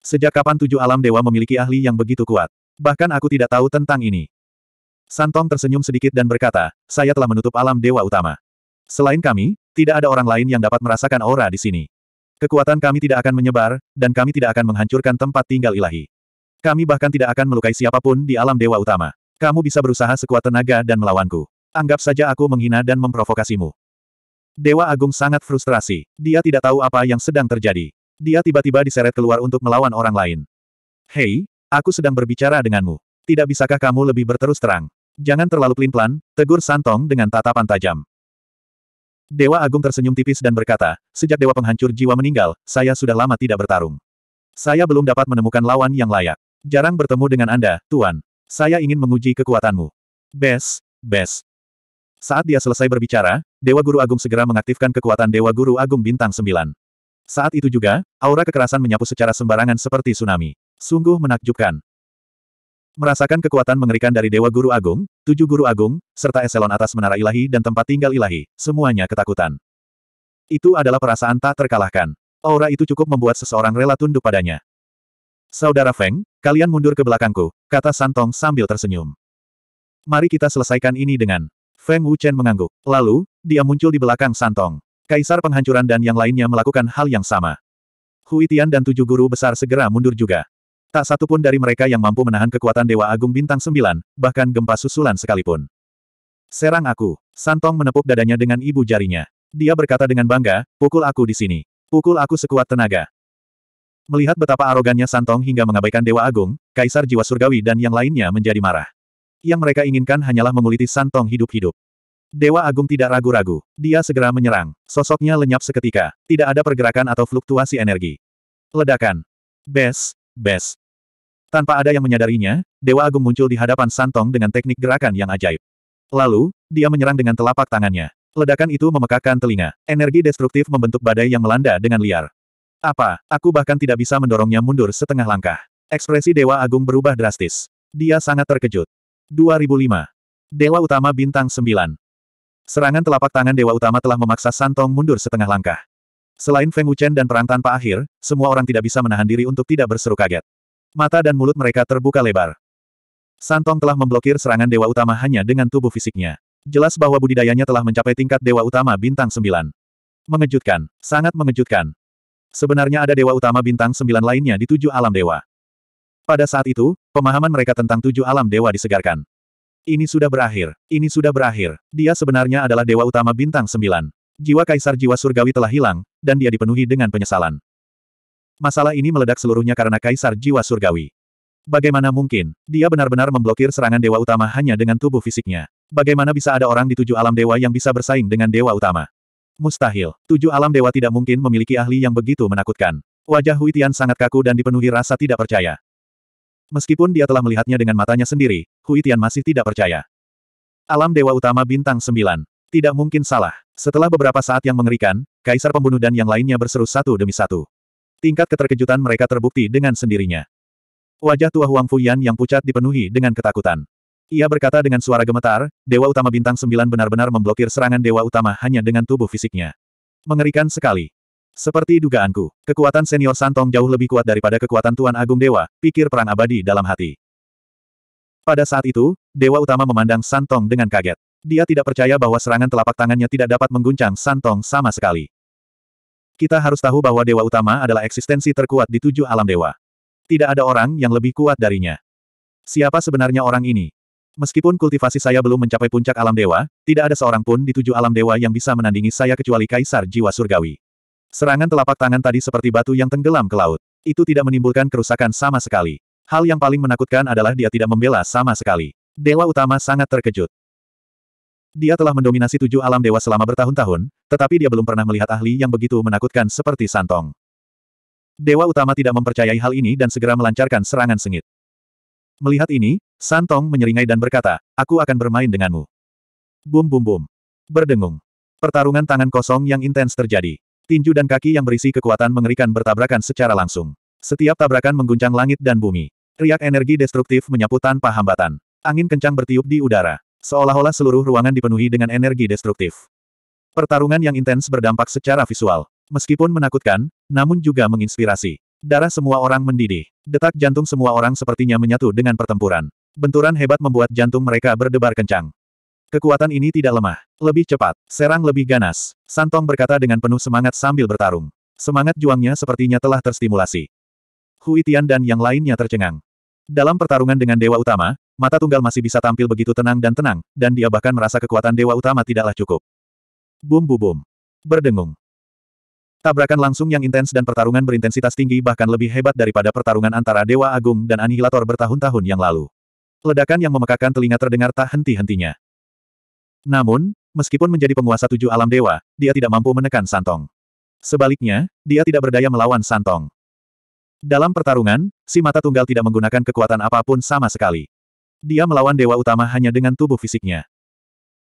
Sejak kapan tujuh alam dewa memiliki ahli yang begitu kuat? Bahkan aku tidak tahu tentang ini. Santong tersenyum sedikit dan berkata, saya telah menutup alam dewa utama. Selain kami, tidak ada orang lain yang dapat merasakan aura di sini. Kekuatan kami tidak akan menyebar, dan kami tidak akan menghancurkan tempat tinggal ilahi. Kami bahkan tidak akan melukai siapapun di alam dewa utama. Kamu bisa berusaha sekuat tenaga dan melawanku. Anggap saja aku menghina dan memprovokasimu. Dewa Agung sangat frustrasi. Dia tidak tahu apa yang sedang terjadi. Dia tiba-tiba diseret keluar untuk melawan orang lain. Hei, Aku sedang berbicara denganmu. Tidak bisakah kamu lebih berterus terang? Jangan terlalu pelin-pelan, tegur Santong dengan tatapan tajam. Dewa Agung tersenyum tipis dan berkata, sejak Dewa Penghancur Jiwa meninggal, saya sudah lama tidak bertarung. Saya belum dapat menemukan lawan yang layak. Jarang bertemu dengan Anda, Tuan. Saya ingin menguji kekuatanmu. Bes, bes. Saat dia selesai berbicara, Dewa Guru Agung segera mengaktifkan kekuatan Dewa Guru Agung Bintang 9. Saat itu juga, aura kekerasan menyapu secara sembarangan seperti tsunami. Sungguh menakjubkan. Merasakan kekuatan mengerikan dari Dewa Guru Agung, tujuh Guru Agung, serta eselon atas menara ilahi dan tempat tinggal ilahi, semuanya ketakutan. Itu adalah perasaan tak terkalahkan. Aura itu cukup membuat seseorang rela tunduk padanya. Saudara Feng, kalian mundur ke belakangku, kata Santong sambil tersenyum. Mari kita selesaikan ini dengan... Feng Wuchen mengangguk. Lalu, dia muncul di belakang Santong. Kaisar penghancuran dan yang lainnya melakukan hal yang sama. Hui Tian dan tujuh guru besar segera mundur juga. Tak satu pun dari mereka yang mampu menahan kekuatan Dewa Agung Bintang sembilan, bahkan gempa susulan sekalipun. Serang aku. Santong menepuk dadanya dengan ibu jarinya. Dia berkata dengan bangga, pukul aku di sini. Pukul aku sekuat tenaga. Melihat betapa arogannya Santong hingga mengabaikan Dewa Agung, Kaisar Jiwa Surgawi dan yang lainnya menjadi marah. Yang mereka inginkan hanyalah menguliti Santong hidup-hidup. Dewa Agung tidak ragu-ragu. Dia segera menyerang. Sosoknya lenyap seketika. Tidak ada pergerakan atau fluktuasi energi. Ledakan. Bes, Bes. Tanpa ada yang menyadarinya, Dewa Agung muncul di hadapan Santong dengan teknik gerakan yang ajaib. Lalu, dia menyerang dengan telapak tangannya. Ledakan itu memekakkan telinga. Energi destruktif membentuk badai yang melanda dengan liar. Apa, aku bahkan tidak bisa mendorongnya mundur setengah langkah. Ekspresi Dewa Agung berubah drastis. Dia sangat terkejut. 2005. Dewa Utama Bintang 9. Serangan telapak tangan Dewa Utama telah memaksa Santong mundur setengah langkah. Selain Feng Wuchen dan perang tanpa akhir, semua orang tidak bisa menahan diri untuk tidak berseru kaget. Mata dan mulut mereka terbuka lebar. Santong telah memblokir serangan Dewa Utama hanya dengan tubuh fisiknya. Jelas bahwa budidayanya telah mencapai tingkat Dewa Utama Bintang 9. Mengejutkan, sangat mengejutkan. Sebenarnya ada Dewa Utama Bintang 9 lainnya di tujuh alam dewa. Pada saat itu, pemahaman mereka tentang tujuh alam dewa disegarkan. Ini sudah berakhir, ini sudah berakhir. Dia sebenarnya adalah Dewa Utama Bintang 9. Jiwa Kaisar Jiwa Surgawi telah hilang, dan dia dipenuhi dengan penyesalan. Masalah ini meledak seluruhnya karena Kaisar Jiwa Surgawi. Bagaimana mungkin, dia benar-benar memblokir serangan Dewa Utama hanya dengan tubuh fisiknya. Bagaimana bisa ada orang di tujuh alam dewa yang bisa bersaing dengan Dewa Utama? Mustahil, tujuh alam dewa tidak mungkin memiliki ahli yang begitu menakutkan. Wajah Huitian sangat kaku dan dipenuhi rasa tidak percaya. Meskipun dia telah melihatnya dengan matanya sendiri, Huitian masih tidak percaya. Alam Dewa Utama Bintang 9. Tidak mungkin salah. Setelah beberapa saat yang mengerikan, Kaisar Pembunuh dan yang lainnya berseru satu demi satu. Tingkat keterkejutan mereka terbukti dengan sendirinya. Wajah tua Huang Fuyan yang pucat dipenuhi dengan ketakutan. Ia berkata dengan suara gemetar, Dewa Utama Bintang Sembilan benar-benar memblokir serangan Dewa Utama hanya dengan tubuh fisiknya. Mengerikan sekali. Seperti dugaanku, kekuatan senior Santong jauh lebih kuat daripada kekuatan Tuan Agung Dewa, pikir perang abadi dalam hati. Pada saat itu, Dewa Utama memandang Santong dengan kaget. Dia tidak percaya bahwa serangan telapak tangannya tidak dapat mengguncang Santong sama sekali. Kita harus tahu bahwa dewa utama adalah eksistensi terkuat di tujuh alam dewa. Tidak ada orang yang lebih kuat darinya. Siapa sebenarnya orang ini? Meskipun kultivasi saya belum mencapai puncak alam dewa, tidak ada seorang pun di tujuh alam dewa yang bisa menandingi saya kecuali Kaisar Jiwa Surgawi. Serangan telapak tangan tadi seperti batu yang tenggelam ke laut. Itu tidak menimbulkan kerusakan sama sekali. Hal yang paling menakutkan adalah dia tidak membela sama sekali. Dewa utama sangat terkejut. Dia telah mendominasi tujuh alam dewa selama bertahun-tahun, tetapi dia belum pernah melihat ahli yang begitu menakutkan seperti Santong. Dewa utama tidak mempercayai hal ini dan segera melancarkan serangan sengit. Melihat ini, Santong menyeringai dan berkata, aku akan bermain denganmu. Bum bum bum. Berdengung. Pertarungan tangan kosong yang intens terjadi. Tinju dan kaki yang berisi kekuatan mengerikan bertabrakan secara langsung. Setiap tabrakan mengguncang langit dan bumi. Riak energi destruktif menyapu tanpa hambatan. Angin kencang bertiup di udara. Seolah-olah seluruh ruangan dipenuhi dengan energi destruktif. Pertarungan yang intens berdampak secara visual. Meskipun menakutkan, namun juga menginspirasi. Darah semua orang mendidih. Detak jantung semua orang sepertinya menyatu dengan pertempuran. Benturan hebat membuat jantung mereka berdebar kencang. Kekuatan ini tidak lemah. Lebih cepat, serang lebih ganas. Santong berkata dengan penuh semangat sambil bertarung. Semangat juangnya sepertinya telah terstimulasi. Hui Tian dan yang lainnya tercengang. Dalam pertarungan dengan Dewa Utama, Mata tunggal masih bisa tampil begitu tenang dan tenang, dan dia bahkan merasa kekuatan dewa utama tidaklah cukup. Bum bum bum. Berdengung. Tabrakan langsung yang intens dan pertarungan berintensitas tinggi bahkan lebih hebat daripada pertarungan antara Dewa Agung dan Anihilator bertahun-tahun yang lalu. Ledakan yang memekakan telinga terdengar tak henti-hentinya. Namun, meskipun menjadi penguasa tujuh alam dewa, dia tidak mampu menekan Santong. Sebaliknya, dia tidak berdaya melawan Santong. Dalam pertarungan, si mata tunggal tidak menggunakan kekuatan apapun sama sekali. Dia melawan dewa utama hanya dengan tubuh fisiknya.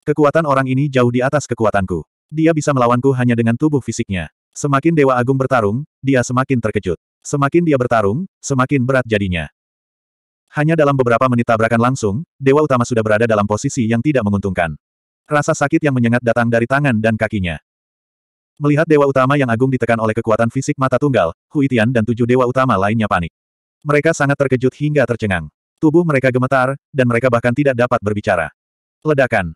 Kekuatan orang ini jauh di atas kekuatanku. Dia bisa melawanku hanya dengan tubuh fisiknya. Semakin Dewa Agung bertarung, dia semakin terkejut. Semakin dia bertarung, semakin berat jadinya. Hanya dalam beberapa menit tabrakan langsung, Dewa Utama sudah berada dalam posisi yang tidak menguntungkan. Rasa sakit yang menyengat datang dari tangan dan kakinya. Melihat Dewa Utama yang agung ditekan oleh kekuatan fisik mata tunggal, Huitian dan tujuh Dewa Utama lainnya panik. Mereka sangat terkejut hingga tercengang. Tubuh mereka gemetar, dan mereka bahkan tidak dapat berbicara. Ledakan.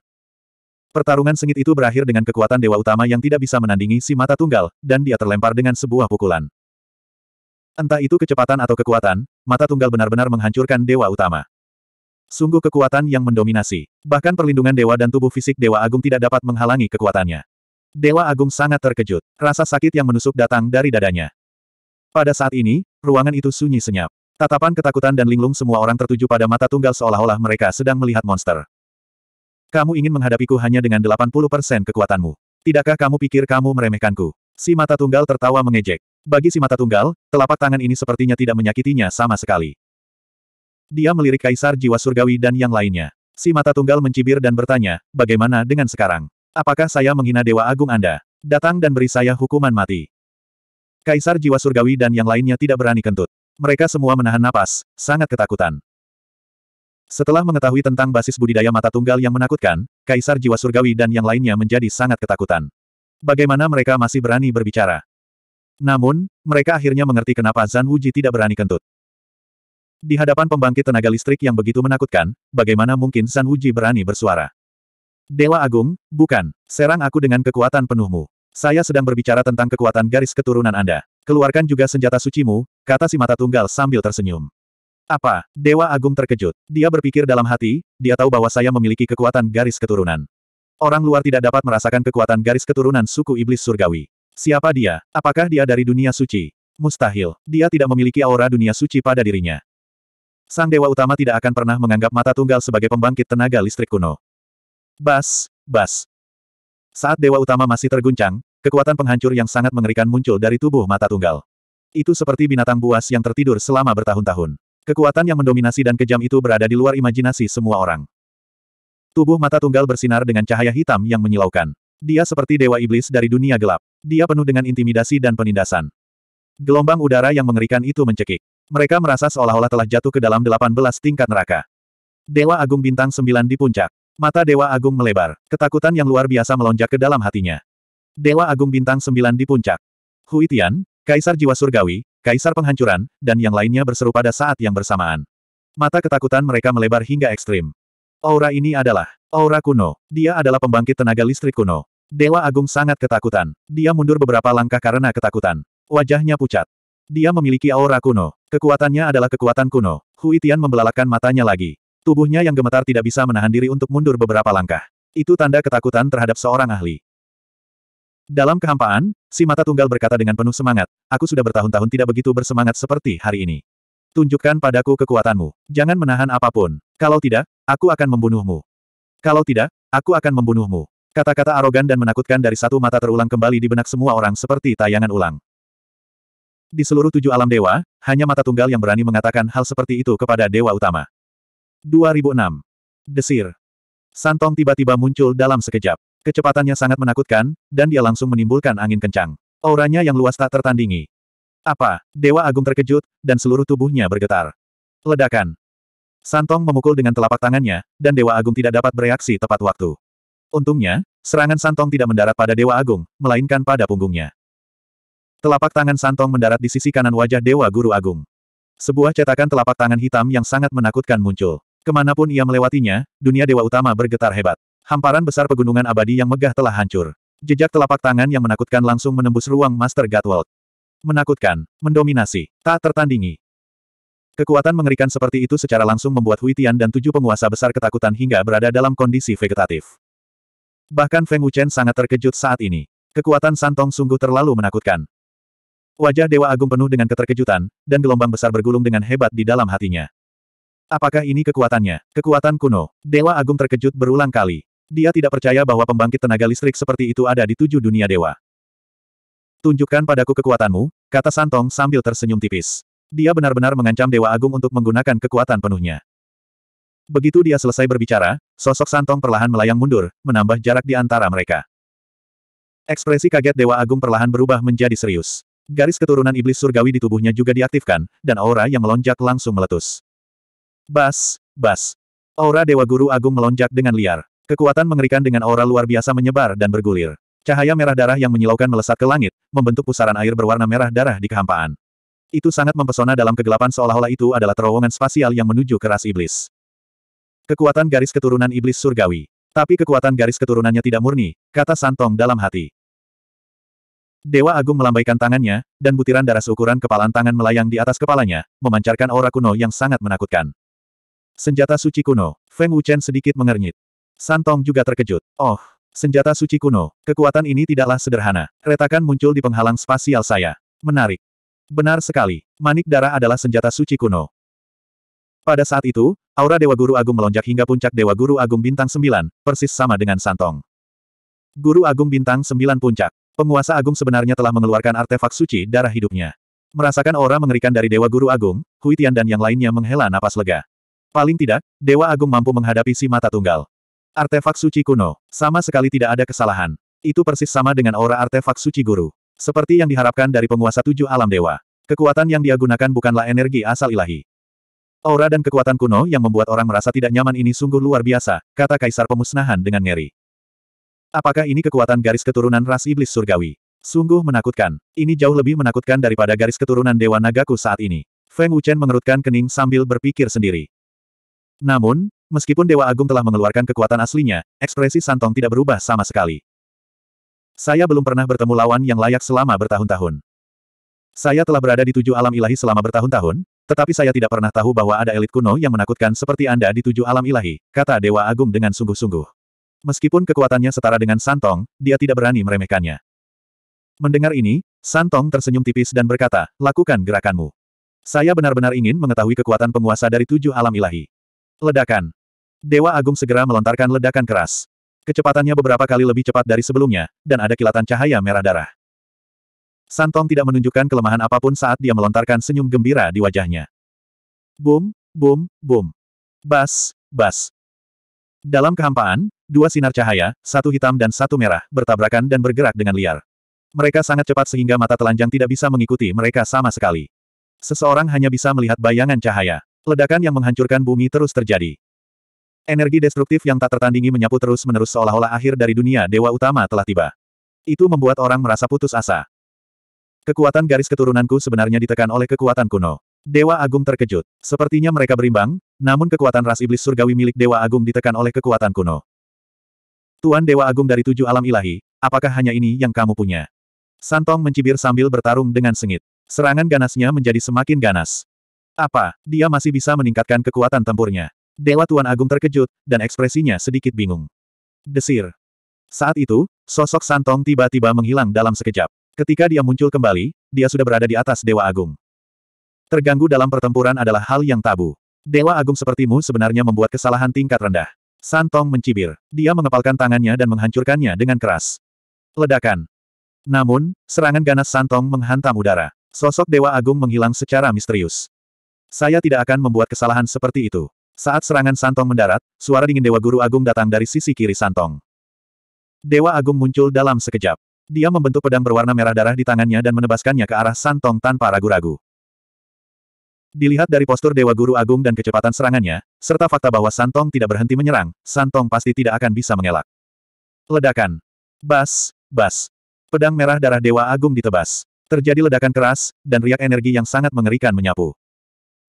Pertarungan sengit itu berakhir dengan kekuatan dewa utama yang tidak bisa menandingi si mata tunggal, dan dia terlempar dengan sebuah pukulan. Entah itu kecepatan atau kekuatan, mata tunggal benar-benar menghancurkan dewa utama. Sungguh kekuatan yang mendominasi. Bahkan perlindungan dewa dan tubuh fisik dewa agung tidak dapat menghalangi kekuatannya. Dewa agung sangat terkejut. Rasa sakit yang menusuk datang dari dadanya. Pada saat ini, ruangan itu sunyi senyap. Tatapan ketakutan dan linglung semua orang tertuju pada mata tunggal seolah-olah mereka sedang melihat monster. Kamu ingin menghadapiku hanya dengan 80% kekuatanmu. Tidakkah kamu pikir kamu meremehkanku? Si mata tunggal tertawa mengejek. Bagi si mata tunggal, telapak tangan ini sepertinya tidak menyakitinya sama sekali. Dia melirik kaisar jiwa surgawi dan yang lainnya. Si mata tunggal mencibir dan bertanya, bagaimana dengan sekarang? Apakah saya menghina Dewa Agung Anda? Datang dan beri saya hukuman mati. Kaisar jiwa surgawi dan yang lainnya tidak berani kentut. Mereka semua menahan napas, sangat ketakutan. Setelah mengetahui tentang basis budidaya mata tunggal yang menakutkan, Kaisar Jiwa Surgawi dan yang lainnya menjadi sangat ketakutan. Bagaimana mereka masih berani berbicara? Namun, mereka akhirnya mengerti kenapa Zan Wuji tidak berani kentut. Di hadapan pembangkit tenaga listrik yang begitu menakutkan, bagaimana mungkin Zan Wuji berani bersuara? Dewa Agung, bukan, serang aku dengan kekuatan penuhmu. Saya sedang berbicara tentang kekuatan garis keturunan Anda. Keluarkan juga senjata sucimu, kata si mata tunggal sambil tersenyum. Apa? Dewa Agung terkejut. Dia berpikir dalam hati, dia tahu bahwa saya memiliki kekuatan garis keturunan. Orang luar tidak dapat merasakan kekuatan garis keturunan suku iblis surgawi. Siapa dia? Apakah dia dari dunia suci? Mustahil. Dia tidak memiliki aura dunia suci pada dirinya. Sang Dewa Utama tidak akan pernah menganggap mata tunggal sebagai pembangkit tenaga listrik kuno. Bas, bas. Saat Dewa Utama masih terguncang, kekuatan penghancur yang sangat mengerikan muncul dari tubuh mata tunggal. Itu seperti binatang buas yang tertidur selama bertahun-tahun. Kekuatan yang mendominasi dan kejam itu berada di luar imajinasi semua orang. Tubuh mata tunggal bersinar dengan cahaya hitam yang menyilaukan. Dia seperti dewa iblis dari dunia gelap. Dia penuh dengan intimidasi dan penindasan. Gelombang udara yang mengerikan itu mencekik. Mereka merasa seolah-olah telah jatuh ke dalam 18 tingkat neraka. Dewa Agung Bintang 9 di puncak. Mata Dewa Agung melebar. Ketakutan yang luar biasa melonjak ke dalam hatinya. Dewa Agung Bintang 9 di puncak. Huitian, Kaisar Jiwa Surgawi, Kaisar Penghancuran, dan yang lainnya berseru pada saat yang bersamaan. Mata ketakutan mereka melebar hingga ekstrim. Aura ini adalah aura kuno. Dia adalah pembangkit tenaga listrik kuno. Dewa Agung sangat ketakutan. Dia mundur beberapa langkah karena ketakutan. Wajahnya pucat. Dia memiliki aura kuno. Kekuatannya adalah kekuatan kuno. Hui Tian membelalakan matanya lagi. Tubuhnya yang gemetar tidak bisa menahan diri untuk mundur beberapa langkah. Itu tanda ketakutan terhadap seorang ahli. Dalam kehampaan, si mata tunggal berkata dengan penuh semangat, aku sudah bertahun-tahun tidak begitu bersemangat seperti hari ini. Tunjukkan padaku kekuatanmu, jangan menahan apapun. Kalau tidak, aku akan membunuhmu. Kalau tidak, aku akan membunuhmu. Kata-kata arogan dan menakutkan dari satu mata terulang kembali di benak semua orang seperti tayangan ulang. Di seluruh tujuh alam dewa, hanya mata tunggal yang berani mengatakan hal seperti itu kepada dewa utama. 2006. Desir. Santong tiba-tiba muncul dalam sekejap. Kecepatannya sangat menakutkan, dan dia langsung menimbulkan angin kencang. Auranya yang luas tak tertandingi. Apa? Dewa Agung terkejut, dan seluruh tubuhnya bergetar. Ledakan. Santong memukul dengan telapak tangannya, dan Dewa Agung tidak dapat bereaksi tepat waktu. Untungnya, serangan Santong tidak mendarat pada Dewa Agung, melainkan pada punggungnya. Telapak tangan Santong mendarat di sisi kanan wajah Dewa Guru Agung. Sebuah cetakan telapak tangan hitam yang sangat menakutkan muncul. Kemanapun ia melewatinya, dunia Dewa Utama bergetar hebat. Hamparan besar pegunungan abadi yang megah telah hancur. Jejak telapak tangan yang menakutkan langsung menembus ruang Master Gatwald. Menakutkan, mendominasi, tak tertandingi. Kekuatan mengerikan seperti itu secara langsung membuat Huitian dan tujuh penguasa besar ketakutan hingga berada dalam kondisi vegetatif. Bahkan Feng Wuchen sangat terkejut saat ini. Kekuatan Santong sungguh terlalu menakutkan. Wajah Dewa Agung penuh dengan keterkejutan, dan gelombang besar bergulung dengan hebat di dalam hatinya. Apakah ini kekuatannya? Kekuatan kuno. Dewa Agung terkejut berulang kali. Dia tidak percaya bahwa pembangkit tenaga listrik seperti itu ada di tujuh dunia dewa. Tunjukkan padaku kekuatanmu, kata Santong sambil tersenyum tipis. Dia benar-benar mengancam Dewa Agung untuk menggunakan kekuatan penuhnya. Begitu dia selesai berbicara, sosok Santong perlahan melayang mundur, menambah jarak di antara mereka. Ekspresi kaget Dewa Agung perlahan berubah menjadi serius. Garis keturunan iblis surgawi di tubuhnya juga diaktifkan, dan aura yang melonjak langsung meletus. Bas, bas. Aura Dewa Guru Agung melonjak dengan liar. Kekuatan mengerikan dengan aura luar biasa menyebar dan bergulir. Cahaya merah darah yang menyilaukan melesat ke langit, membentuk pusaran air berwarna merah darah di kehampaan. Itu sangat mempesona dalam kegelapan seolah-olah itu adalah terowongan spasial yang menuju ke ras iblis. Kekuatan garis keturunan iblis surgawi. Tapi kekuatan garis keturunannya tidak murni, kata Santong dalam hati. Dewa Agung melambaikan tangannya, dan butiran darah seukuran kepalan tangan melayang di atas kepalanya, memancarkan aura kuno yang sangat menakutkan. Senjata suci kuno, Feng Wuchen sedikit mengernyit. Santong juga terkejut. Oh, senjata suci kuno, kekuatan ini tidaklah sederhana. Retakan muncul di penghalang spasial saya. Menarik. Benar sekali, manik darah adalah senjata suci kuno. Pada saat itu, aura Dewa Guru Agung melonjak hingga puncak Dewa Guru Agung Bintang 9, persis sama dengan Santong. Guru Agung Bintang 9 Puncak. Penguasa Agung sebenarnya telah mengeluarkan artefak suci darah hidupnya. Merasakan aura mengerikan dari Dewa Guru Agung, Huitian dan yang lainnya menghela napas lega. Paling tidak, Dewa Agung mampu menghadapi si mata tunggal. Artefak suci kuno. Sama sekali tidak ada kesalahan. Itu persis sama dengan aura artefak suci guru. Seperti yang diharapkan dari penguasa tujuh alam dewa. Kekuatan yang dia gunakan bukanlah energi asal ilahi. Aura dan kekuatan kuno yang membuat orang merasa tidak nyaman ini sungguh luar biasa, kata Kaisar Pemusnahan dengan ngeri. Apakah ini kekuatan garis keturunan ras iblis surgawi? Sungguh menakutkan. Ini jauh lebih menakutkan daripada garis keturunan Dewa Nagaku saat ini. Feng Wuchen mengerutkan kening sambil berpikir sendiri. Namun, Meskipun Dewa Agung telah mengeluarkan kekuatan aslinya, ekspresi Santong tidak berubah sama sekali. Saya belum pernah bertemu lawan yang layak selama bertahun-tahun. Saya telah berada di tujuh alam ilahi selama bertahun-tahun, tetapi saya tidak pernah tahu bahwa ada elit kuno yang menakutkan seperti Anda di tujuh alam ilahi, kata Dewa Agung dengan sungguh-sungguh. Meskipun kekuatannya setara dengan Santong, dia tidak berani meremehkannya. Mendengar ini, Santong tersenyum tipis dan berkata, lakukan gerakanmu. Saya benar-benar ingin mengetahui kekuatan penguasa dari tujuh alam ilahi. Ledakan. Dewa Agung segera melontarkan ledakan keras. Kecepatannya beberapa kali lebih cepat dari sebelumnya, dan ada kilatan cahaya merah darah. Santong tidak menunjukkan kelemahan apapun saat dia melontarkan senyum gembira di wajahnya. Boom, boom, boom. Bas, bas. Dalam kehampaan, dua sinar cahaya, satu hitam dan satu merah, bertabrakan dan bergerak dengan liar. Mereka sangat cepat sehingga mata telanjang tidak bisa mengikuti mereka sama sekali. Seseorang hanya bisa melihat bayangan cahaya. Ledakan yang menghancurkan bumi terus terjadi. Energi destruktif yang tak tertandingi menyapu terus-menerus seolah-olah akhir dari dunia dewa utama telah tiba. Itu membuat orang merasa putus asa. Kekuatan garis keturunanku sebenarnya ditekan oleh kekuatan kuno. Dewa Agung terkejut. Sepertinya mereka berimbang, namun kekuatan ras iblis surgawi milik Dewa Agung ditekan oleh kekuatan kuno. Tuan Dewa Agung dari tujuh alam ilahi, apakah hanya ini yang kamu punya? Santong mencibir sambil bertarung dengan sengit. Serangan ganasnya menjadi semakin ganas. Apa, dia masih bisa meningkatkan kekuatan tempurnya? Dewa Tuan Agung terkejut, dan ekspresinya sedikit bingung. Desir. Saat itu, sosok Santong tiba-tiba menghilang dalam sekejap. Ketika dia muncul kembali, dia sudah berada di atas Dewa Agung. Terganggu dalam pertempuran adalah hal yang tabu. Dewa Agung sepertimu sebenarnya membuat kesalahan tingkat rendah. Santong mencibir. Dia mengepalkan tangannya dan menghancurkannya dengan keras. Ledakan. Namun, serangan ganas Santong menghantam udara. Sosok Dewa Agung menghilang secara misterius. Saya tidak akan membuat kesalahan seperti itu. Saat serangan Santong mendarat, suara dingin Dewa Guru Agung datang dari sisi kiri Santong. Dewa Agung muncul dalam sekejap. Dia membentuk pedang berwarna merah darah di tangannya dan menebaskannya ke arah Santong tanpa ragu-ragu. Dilihat dari postur Dewa Guru Agung dan kecepatan serangannya, serta fakta bahwa Santong tidak berhenti menyerang, Santong pasti tidak akan bisa mengelak. Ledakan. Bas, bas. Pedang merah darah Dewa Agung ditebas. Terjadi ledakan keras, dan riak energi yang sangat mengerikan menyapu.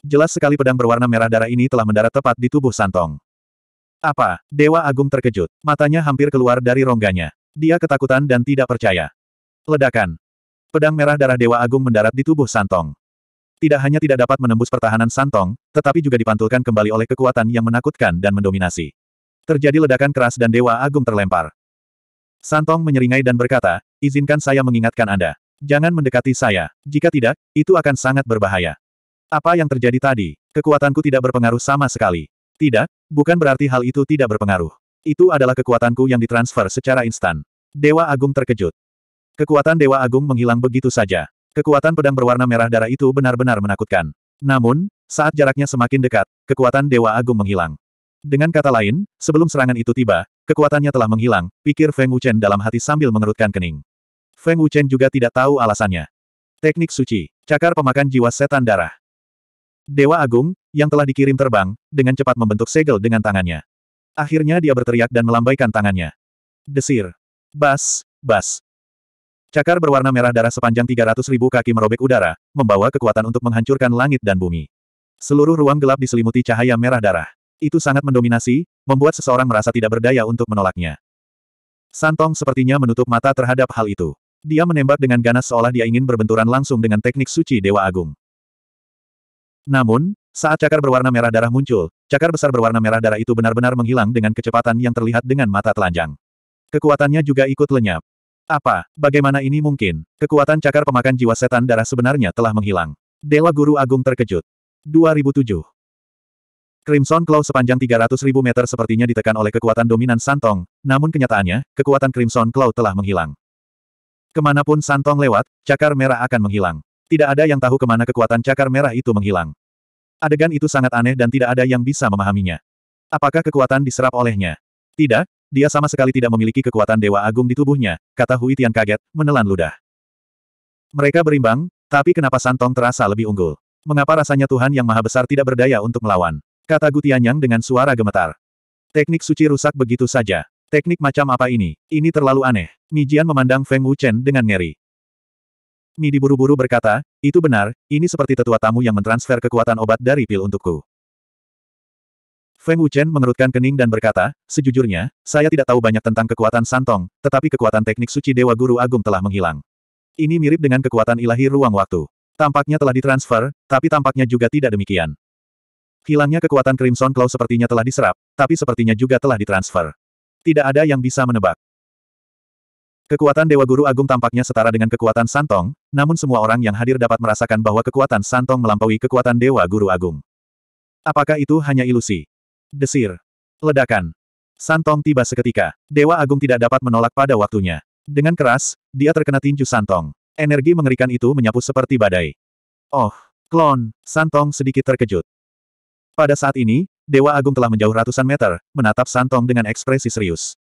Jelas sekali pedang berwarna merah darah ini telah mendarat tepat di tubuh Santong. Apa? Dewa Agung terkejut. Matanya hampir keluar dari rongganya. Dia ketakutan dan tidak percaya. Ledakan. Pedang merah darah Dewa Agung mendarat di tubuh Santong. Tidak hanya tidak dapat menembus pertahanan Santong, tetapi juga dipantulkan kembali oleh kekuatan yang menakutkan dan mendominasi. Terjadi ledakan keras dan Dewa Agung terlempar. Santong menyeringai dan berkata, izinkan saya mengingatkan Anda. Jangan mendekati saya. Jika tidak, itu akan sangat berbahaya. Apa yang terjadi tadi? Kekuatanku tidak berpengaruh sama sekali. Tidak, bukan berarti hal itu tidak berpengaruh. Itu adalah kekuatanku yang ditransfer secara instan. Dewa Agung terkejut. Kekuatan Dewa Agung menghilang begitu saja. Kekuatan pedang berwarna merah darah itu benar-benar menakutkan. Namun, saat jaraknya semakin dekat, kekuatan Dewa Agung menghilang. Dengan kata lain, sebelum serangan itu tiba, kekuatannya telah menghilang, pikir Feng Wuchen dalam hati sambil mengerutkan kening. Feng Wuchen juga tidak tahu alasannya. Teknik suci, cakar pemakan jiwa setan darah. Dewa Agung, yang telah dikirim terbang, dengan cepat membentuk segel dengan tangannya. Akhirnya dia berteriak dan melambaikan tangannya. Desir. Bas, bas. Cakar berwarna merah darah sepanjang 300 ribu kaki merobek udara, membawa kekuatan untuk menghancurkan langit dan bumi. Seluruh ruang gelap diselimuti cahaya merah darah. Itu sangat mendominasi, membuat seseorang merasa tidak berdaya untuk menolaknya. Santong sepertinya menutup mata terhadap hal itu. Dia menembak dengan ganas seolah dia ingin berbenturan langsung dengan teknik suci Dewa Agung. Namun, saat cakar berwarna merah darah muncul, cakar besar berwarna merah darah itu benar-benar menghilang dengan kecepatan yang terlihat dengan mata telanjang. Kekuatannya juga ikut lenyap. Apa, bagaimana ini mungkin? Kekuatan cakar pemakan jiwa setan darah sebenarnya telah menghilang. Dewa Guru Agung terkejut. 2007 Crimson Claw sepanjang 300.000 meter sepertinya ditekan oleh kekuatan dominan Santong, namun kenyataannya, kekuatan Crimson Claw telah menghilang. Kemanapun Santong lewat, cakar merah akan menghilang. Tidak ada yang tahu kemana kekuatan cakar merah itu menghilang. Adegan itu sangat aneh dan tidak ada yang bisa memahaminya. Apakah kekuatan diserap olehnya? Tidak, dia sama sekali tidak memiliki kekuatan Dewa Agung di tubuhnya, kata Hui Tian kaget, menelan ludah. Mereka berimbang, tapi kenapa Santong terasa lebih unggul? Mengapa rasanya Tuhan yang Maha Besar tidak berdaya untuk melawan? Kata Gutianyang dengan suara gemetar. Teknik suci rusak begitu saja. Teknik macam apa ini? Ini terlalu aneh. Mijian memandang Feng Wuchen dengan ngeri. Midi buru-buru berkata, itu benar, ini seperti tetua tamu yang mentransfer kekuatan obat dari pil untukku. Feng Wuchen mengerutkan kening dan berkata, sejujurnya, saya tidak tahu banyak tentang kekuatan santong, tetapi kekuatan teknik suci Dewa Guru Agung telah menghilang. Ini mirip dengan kekuatan ilahi ruang waktu. Tampaknya telah ditransfer, tapi tampaknya juga tidak demikian. Hilangnya kekuatan Crimson Claw sepertinya telah diserap, tapi sepertinya juga telah ditransfer. Tidak ada yang bisa menebak. Kekuatan Dewa Guru Agung tampaknya setara dengan kekuatan Santong, namun semua orang yang hadir dapat merasakan bahwa kekuatan Santong melampaui kekuatan Dewa Guru Agung. Apakah itu hanya ilusi? Desir. Ledakan. Santong tiba seketika. Dewa Agung tidak dapat menolak pada waktunya. Dengan keras, dia terkena tinju Santong. Energi mengerikan itu menyapu seperti badai. Oh, klon, Santong sedikit terkejut. Pada saat ini, Dewa Agung telah menjauh ratusan meter, menatap Santong dengan ekspresi serius.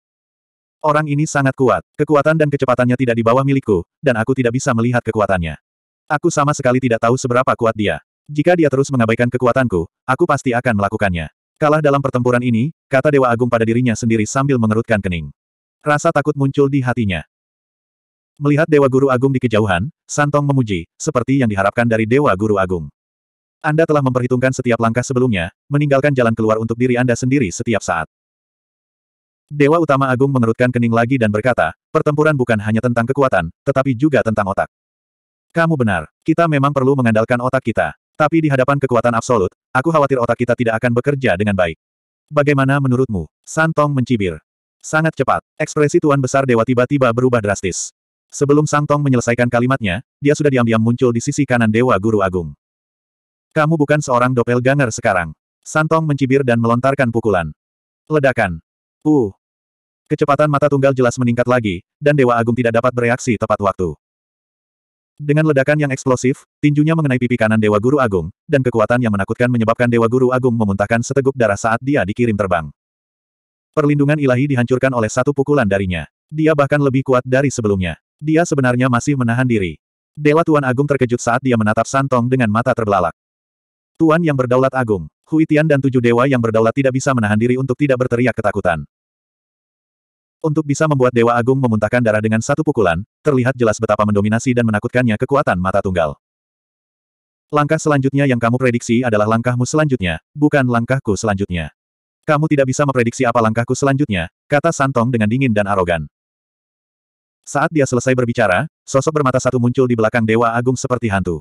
Orang ini sangat kuat, kekuatan dan kecepatannya tidak di bawah milikku, dan aku tidak bisa melihat kekuatannya. Aku sama sekali tidak tahu seberapa kuat dia. Jika dia terus mengabaikan kekuatanku, aku pasti akan melakukannya. Kalah dalam pertempuran ini, kata Dewa Agung pada dirinya sendiri sambil mengerutkan kening. Rasa takut muncul di hatinya. Melihat Dewa Guru Agung di kejauhan, Santong memuji, seperti yang diharapkan dari Dewa Guru Agung. Anda telah memperhitungkan setiap langkah sebelumnya, meninggalkan jalan keluar untuk diri Anda sendiri setiap saat. Dewa Utama Agung mengerutkan kening lagi dan berkata, pertempuran bukan hanya tentang kekuatan, tetapi juga tentang otak. Kamu benar, kita memang perlu mengandalkan otak kita. Tapi di hadapan kekuatan absolut, aku khawatir otak kita tidak akan bekerja dengan baik. Bagaimana menurutmu? Santong mencibir. Sangat cepat, ekspresi Tuan Besar Dewa tiba-tiba berubah drastis. Sebelum Santong menyelesaikan kalimatnya, dia sudah diam-diam muncul di sisi kanan Dewa Guru Agung. Kamu bukan seorang doppelganger sekarang. Santong mencibir dan melontarkan pukulan. Ledakan. Uh. Kecepatan mata tunggal jelas meningkat lagi, dan Dewa Agung tidak dapat bereaksi tepat waktu. Dengan ledakan yang eksplosif, tinjunya mengenai pipi kanan Dewa Guru Agung, dan kekuatan yang menakutkan menyebabkan Dewa Guru Agung memuntahkan seteguk darah saat dia dikirim terbang. Perlindungan ilahi dihancurkan oleh satu pukulan darinya. Dia bahkan lebih kuat dari sebelumnya. Dia sebenarnya masih menahan diri. Dewa Tuan Agung terkejut saat dia menatap Santong dengan mata terbelalak. Tuan yang berdaulat agung, Huitian dan tujuh dewa yang berdaulat tidak bisa menahan diri untuk tidak berteriak ketakutan. Untuk bisa membuat Dewa Agung memuntahkan darah dengan satu pukulan, terlihat jelas betapa mendominasi dan menakutkannya kekuatan mata tunggal. Langkah selanjutnya yang kamu prediksi adalah langkahmu selanjutnya, bukan langkahku selanjutnya. Kamu tidak bisa memprediksi apa langkahku selanjutnya, kata Santong dengan dingin dan arogan. Saat dia selesai berbicara, sosok bermata satu muncul di belakang Dewa Agung seperti hantu.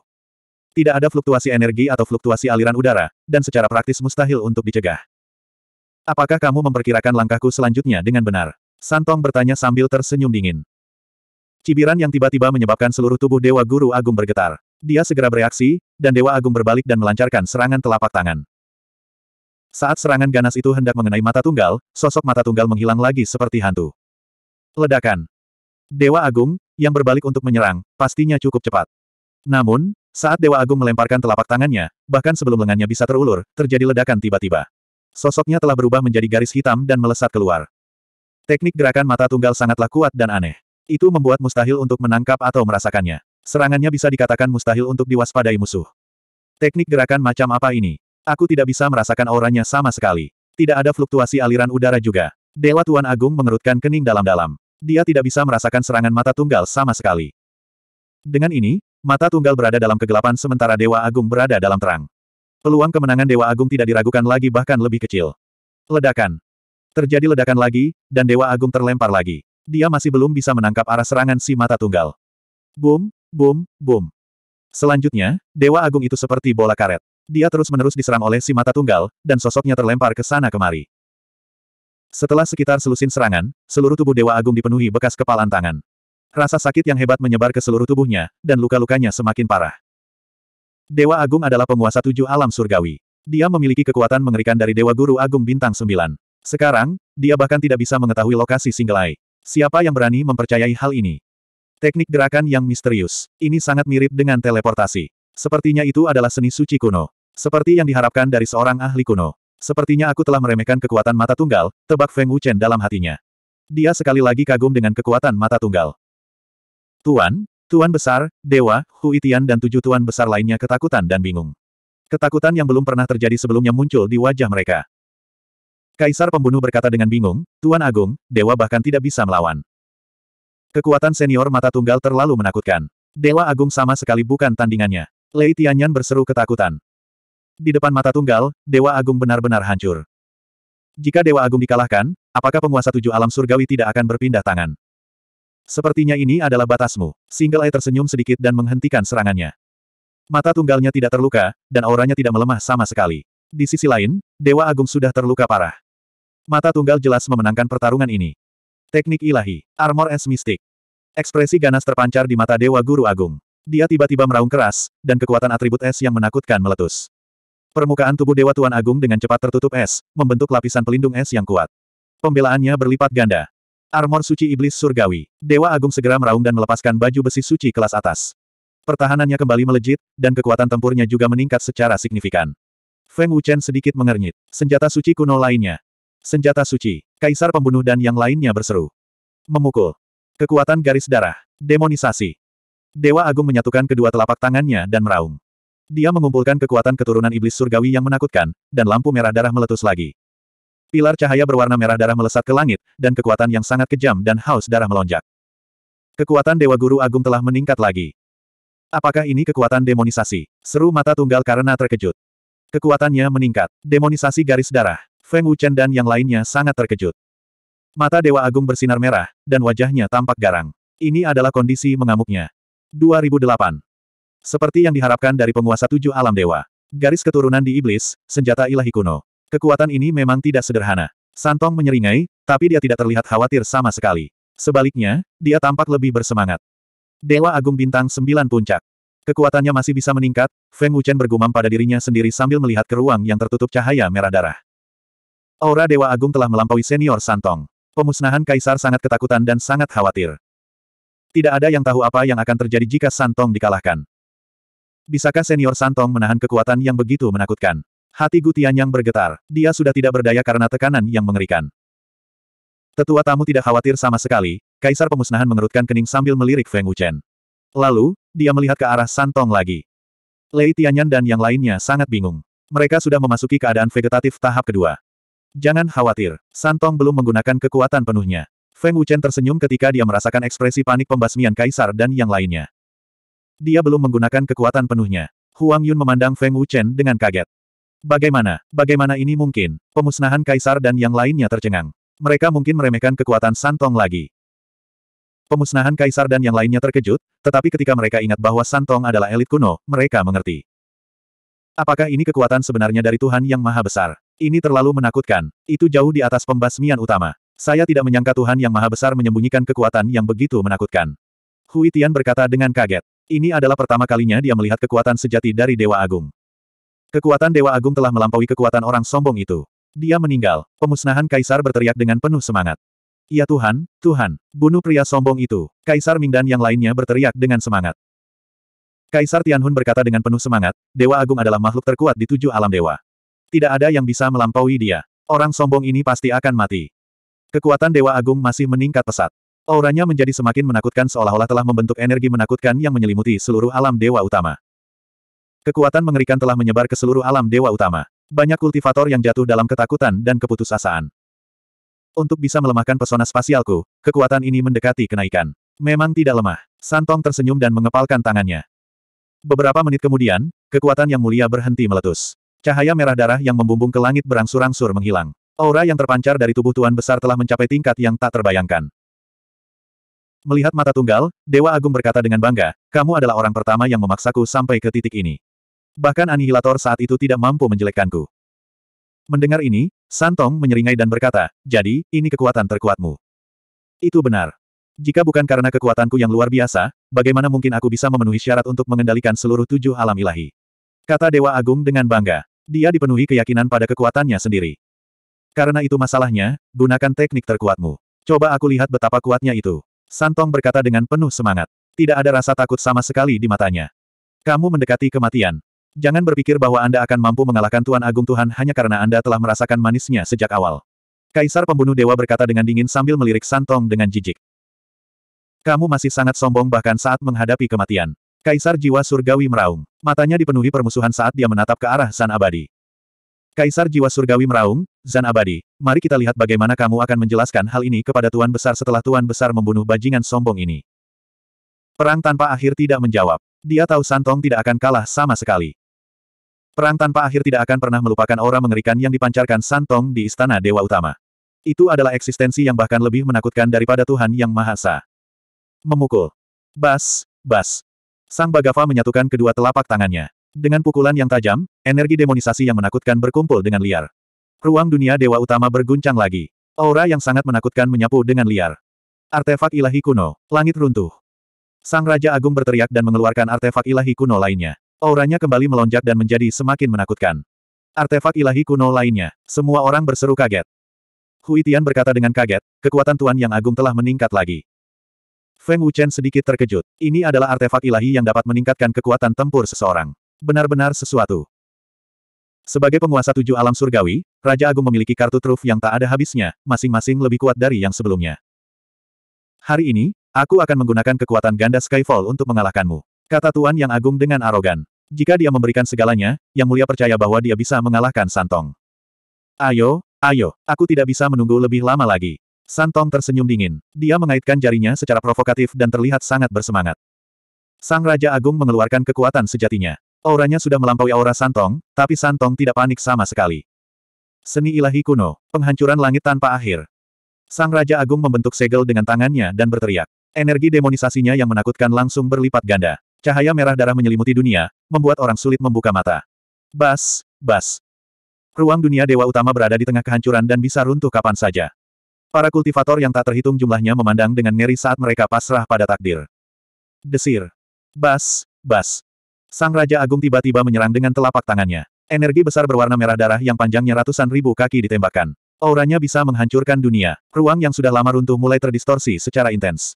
Tidak ada fluktuasi energi atau fluktuasi aliran udara, dan secara praktis mustahil untuk dicegah. Apakah kamu memperkirakan langkahku selanjutnya dengan benar? Santong bertanya sambil tersenyum dingin. Cibiran yang tiba-tiba menyebabkan seluruh tubuh Dewa Guru Agung bergetar. Dia segera bereaksi, dan Dewa Agung berbalik dan melancarkan serangan telapak tangan. Saat serangan ganas itu hendak mengenai mata tunggal, sosok mata tunggal menghilang lagi seperti hantu. Ledakan. Dewa Agung, yang berbalik untuk menyerang, pastinya cukup cepat. Namun, saat Dewa Agung melemparkan telapak tangannya, bahkan sebelum lengannya bisa terulur, terjadi ledakan tiba-tiba. Sosoknya telah berubah menjadi garis hitam dan melesat keluar. Teknik gerakan mata tunggal sangatlah kuat dan aneh. Itu membuat mustahil untuk menangkap atau merasakannya. Serangannya bisa dikatakan mustahil untuk diwaspadai musuh. Teknik gerakan macam apa ini? Aku tidak bisa merasakan auranya sama sekali. Tidak ada fluktuasi aliran udara juga. Dewa Tuan Agung mengerutkan kening dalam-dalam. Dia tidak bisa merasakan serangan mata tunggal sama sekali. Dengan ini, mata tunggal berada dalam kegelapan sementara Dewa Agung berada dalam terang. Peluang kemenangan Dewa Agung tidak diragukan lagi bahkan lebih kecil. Ledakan. Terjadi ledakan lagi, dan Dewa Agung terlempar lagi. Dia masih belum bisa menangkap arah serangan si mata tunggal. Boom, boom, boom. Selanjutnya, Dewa Agung itu seperti bola karet. Dia terus-menerus diserang oleh si mata tunggal, dan sosoknya terlempar ke sana kemari. Setelah sekitar selusin serangan, seluruh tubuh Dewa Agung dipenuhi bekas kepalan tangan. Rasa sakit yang hebat menyebar ke seluruh tubuhnya, dan luka-lukanya semakin parah. Dewa Agung adalah penguasa tujuh alam surgawi. Dia memiliki kekuatan mengerikan dari Dewa Guru Agung Bintang sembilan. Sekarang, dia bahkan tidak bisa mengetahui lokasi single eye. Siapa yang berani mempercayai hal ini? Teknik gerakan yang misterius. Ini sangat mirip dengan teleportasi. Sepertinya itu adalah seni suci kuno. Seperti yang diharapkan dari seorang ahli kuno. Sepertinya aku telah meremehkan kekuatan mata tunggal, tebak Feng Wuchen dalam hatinya. Dia sekali lagi kagum dengan kekuatan mata tunggal. Tuan, Tuan besar, Dewa, Hu Itian dan tujuh tuan besar lainnya ketakutan dan bingung. Ketakutan yang belum pernah terjadi sebelumnya muncul di wajah mereka. Kaisar pembunuh berkata dengan bingung, Tuan Agung, dewa bahkan tidak bisa melawan. Kekuatan senior mata tunggal terlalu menakutkan. Dewa Agung sama sekali bukan tandingannya. Lei Tianyan berseru ketakutan. Di depan mata tunggal, Dewa Agung benar-benar hancur. Jika Dewa Agung dikalahkan, apakah penguasa tujuh alam surgawi tidak akan berpindah tangan? Sepertinya ini adalah batasmu. Single Eye tersenyum sedikit dan menghentikan serangannya. Mata tunggalnya tidak terluka, dan auranya tidak melemah sama sekali. Di sisi lain, Dewa Agung sudah terluka parah. Mata tunggal jelas memenangkan pertarungan ini. Teknik ilahi. Armor es mistik. Ekspresi ganas terpancar di mata Dewa Guru Agung. Dia tiba-tiba meraung keras, dan kekuatan atribut es yang menakutkan meletus. Permukaan tubuh Dewa Tuan Agung dengan cepat tertutup es, membentuk lapisan pelindung es yang kuat. Pembelaannya berlipat ganda. Armor suci iblis surgawi. Dewa Agung segera meraung dan melepaskan baju besi suci kelas atas. Pertahanannya kembali melejit, dan kekuatan tempurnya juga meningkat secara signifikan. Feng Wuchen sedikit mengernyit. Senjata suci kuno lainnya, Senjata suci. Kaisar pembunuh dan yang lainnya berseru. Memukul. Kekuatan garis darah. Demonisasi. Dewa Agung menyatukan kedua telapak tangannya dan meraung. Dia mengumpulkan kekuatan keturunan iblis surgawi yang menakutkan, dan lampu merah darah meletus lagi. Pilar cahaya berwarna merah darah melesat ke langit, dan kekuatan yang sangat kejam dan haus darah melonjak. Kekuatan Dewa Guru Agung telah meningkat lagi. Apakah ini kekuatan demonisasi? Seru mata tunggal karena terkejut. Kekuatannya meningkat. Demonisasi garis darah. Feng Wuchen dan yang lainnya sangat terkejut. Mata Dewa Agung bersinar merah, dan wajahnya tampak garang. Ini adalah kondisi mengamuknya. 2008. Seperti yang diharapkan dari penguasa tujuh alam dewa. Garis keturunan di iblis, senjata ilahi kuno. Kekuatan ini memang tidak sederhana. Santong menyeringai, tapi dia tidak terlihat khawatir sama sekali. Sebaliknya, dia tampak lebih bersemangat. Dewa Agung Bintang sembilan Puncak. Kekuatannya masih bisa meningkat, Feng Wuchen bergumam pada dirinya sendiri sambil melihat ke ruang yang tertutup cahaya merah darah. Aura Dewa Agung telah melampaui senior Santong. Pemusnahan Kaisar sangat ketakutan dan sangat khawatir. Tidak ada yang tahu apa yang akan terjadi jika Santong dikalahkan. Bisakah senior Santong menahan kekuatan yang begitu menakutkan? Hati Gutian yang bergetar, dia sudah tidak berdaya karena tekanan yang mengerikan. Tetua tamu tidak khawatir sama sekali, Kaisar pemusnahan mengerutkan kening sambil melirik Feng Wuchen. Lalu, dia melihat ke arah Santong lagi. Lei Tianyan dan yang lainnya sangat bingung. Mereka sudah memasuki keadaan vegetatif tahap kedua. Jangan khawatir, Santong belum menggunakan kekuatan penuhnya. Feng Wuchen tersenyum ketika dia merasakan ekspresi panik pembasmian kaisar dan yang lainnya. Dia belum menggunakan kekuatan penuhnya. Huang Yun memandang Feng Wuchen dengan kaget. Bagaimana, bagaimana ini mungkin? Pemusnahan kaisar dan yang lainnya tercengang. Mereka mungkin meremehkan kekuatan Santong lagi. Pemusnahan kaisar dan yang lainnya terkejut, tetapi ketika mereka ingat bahwa Santong adalah elit kuno, mereka mengerti. Apakah ini kekuatan sebenarnya dari Tuhan Yang Maha Besar? Ini terlalu menakutkan. Itu jauh di atas pembasmian utama. Saya tidak menyangka Tuhan yang Maha Besar menyembunyikan kekuatan yang begitu menakutkan. Hui Tian berkata dengan kaget. Ini adalah pertama kalinya dia melihat kekuatan sejati dari Dewa Agung. Kekuatan Dewa Agung telah melampaui kekuatan orang sombong itu. Dia meninggal. Pemusnahan Kaisar berteriak dengan penuh semangat. Ya Tuhan, Tuhan, bunuh pria sombong itu. Kaisar Ming dan yang lainnya berteriak dengan semangat. Kaisar Tianhun berkata dengan penuh semangat, Dewa Agung adalah makhluk terkuat di tujuh alam dewa. Tidak ada yang bisa melampaui dia. Orang sombong ini pasti akan mati. Kekuatan Dewa Agung masih meningkat pesat. Auranya menjadi semakin menakutkan seolah-olah telah membentuk energi menakutkan yang menyelimuti seluruh alam Dewa Utama. Kekuatan mengerikan telah menyebar ke seluruh alam Dewa Utama. Banyak kultivator yang jatuh dalam ketakutan dan keputusasaan. Untuk bisa melemahkan pesona spasialku, kekuatan ini mendekati kenaikan. Memang tidak lemah. Santong tersenyum dan mengepalkan tangannya. Beberapa menit kemudian, kekuatan yang mulia berhenti meletus. Cahaya merah darah yang membumbung ke langit berangsur-angsur menghilang. Aura yang terpancar dari tubuh Tuan Besar telah mencapai tingkat yang tak terbayangkan. Melihat mata tunggal, Dewa Agung berkata dengan bangga, kamu adalah orang pertama yang memaksaku sampai ke titik ini. Bahkan Anihilator saat itu tidak mampu menjelekkanku. Mendengar ini, Santong menyeringai dan berkata, jadi, ini kekuatan terkuatmu. Itu benar. Jika bukan karena kekuatanku yang luar biasa, bagaimana mungkin aku bisa memenuhi syarat untuk mengendalikan seluruh tujuh alam ilahi? Kata Dewa Agung dengan bangga. Dia dipenuhi keyakinan pada kekuatannya sendiri. Karena itu masalahnya, gunakan teknik terkuatmu. Coba aku lihat betapa kuatnya itu. Santong berkata dengan penuh semangat. Tidak ada rasa takut sama sekali di matanya. Kamu mendekati kematian. Jangan berpikir bahwa Anda akan mampu mengalahkan Tuan Agung Tuhan hanya karena Anda telah merasakan manisnya sejak awal. Kaisar pembunuh dewa berkata dengan dingin sambil melirik Santong dengan jijik. Kamu masih sangat sombong bahkan saat menghadapi kematian. Kaisar jiwa surgawi meraung. Matanya dipenuhi permusuhan saat dia menatap ke arah Zan Abadi. Kaisar jiwa surgawi meraung, Zan Abadi, mari kita lihat bagaimana kamu akan menjelaskan hal ini kepada Tuan Besar setelah Tuan Besar membunuh bajingan sombong ini. Perang tanpa akhir tidak menjawab. Dia tahu Santong tidak akan kalah sama sekali. Perang tanpa akhir tidak akan pernah melupakan aura mengerikan yang dipancarkan Santong di Istana Dewa Utama. Itu adalah eksistensi yang bahkan lebih menakutkan daripada Tuhan Yang Mahasa. Memukul. Bas, bas, Sang Bagava menyatukan kedua telapak tangannya. Dengan pukulan yang tajam, energi demonisasi yang menakutkan berkumpul dengan liar. Ruang dunia dewa utama berguncang lagi. Aura yang sangat menakutkan menyapu dengan liar. Artefak ilahi kuno, langit runtuh. Sang Raja Agung berteriak dan mengeluarkan artefak ilahi kuno lainnya. Auranya kembali melonjak dan menjadi semakin menakutkan. Artefak ilahi kuno lainnya, semua orang berseru kaget. Huitian berkata dengan kaget, kekuatan Tuan Yang Agung telah meningkat lagi. Feng Wuchen sedikit terkejut. Ini adalah artefak ilahi yang dapat meningkatkan kekuatan tempur seseorang. Benar-benar sesuatu. Sebagai penguasa tujuh alam surgawi, Raja Agung memiliki kartu truf yang tak ada habisnya, masing-masing lebih kuat dari yang sebelumnya. Hari ini, aku akan menggunakan kekuatan ganda Skyfall untuk mengalahkanmu. Kata Tuan Yang Agung dengan arogan. Jika dia memberikan segalanya, Yang Mulia percaya bahwa dia bisa mengalahkan Santong. Ayo, ayo, aku tidak bisa menunggu lebih lama lagi. Santong tersenyum dingin. Dia mengaitkan jarinya secara provokatif dan terlihat sangat bersemangat. Sang Raja Agung mengeluarkan kekuatan sejatinya. Auranya sudah melampaui aura Santong, tapi Santong tidak panik sama sekali. Seni ilahi kuno, penghancuran langit tanpa akhir. Sang Raja Agung membentuk segel dengan tangannya dan berteriak. Energi demonisasinya yang menakutkan langsung berlipat ganda. Cahaya merah darah menyelimuti dunia, membuat orang sulit membuka mata. Bas, bas. Ruang dunia dewa utama berada di tengah kehancuran dan bisa runtuh kapan saja. Para kultivator yang tak terhitung jumlahnya memandang dengan ngeri saat mereka pasrah pada takdir. Desir. Bas, bas. Sang Raja Agung tiba-tiba menyerang dengan telapak tangannya. Energi besar berwarna merah darah yang panjangnya ratusan ribu kaki ditembakkan. Auranya bisa menghancurkan dunia. Ruang yang sudah lama runtuh mulai terdistorsi secara intens.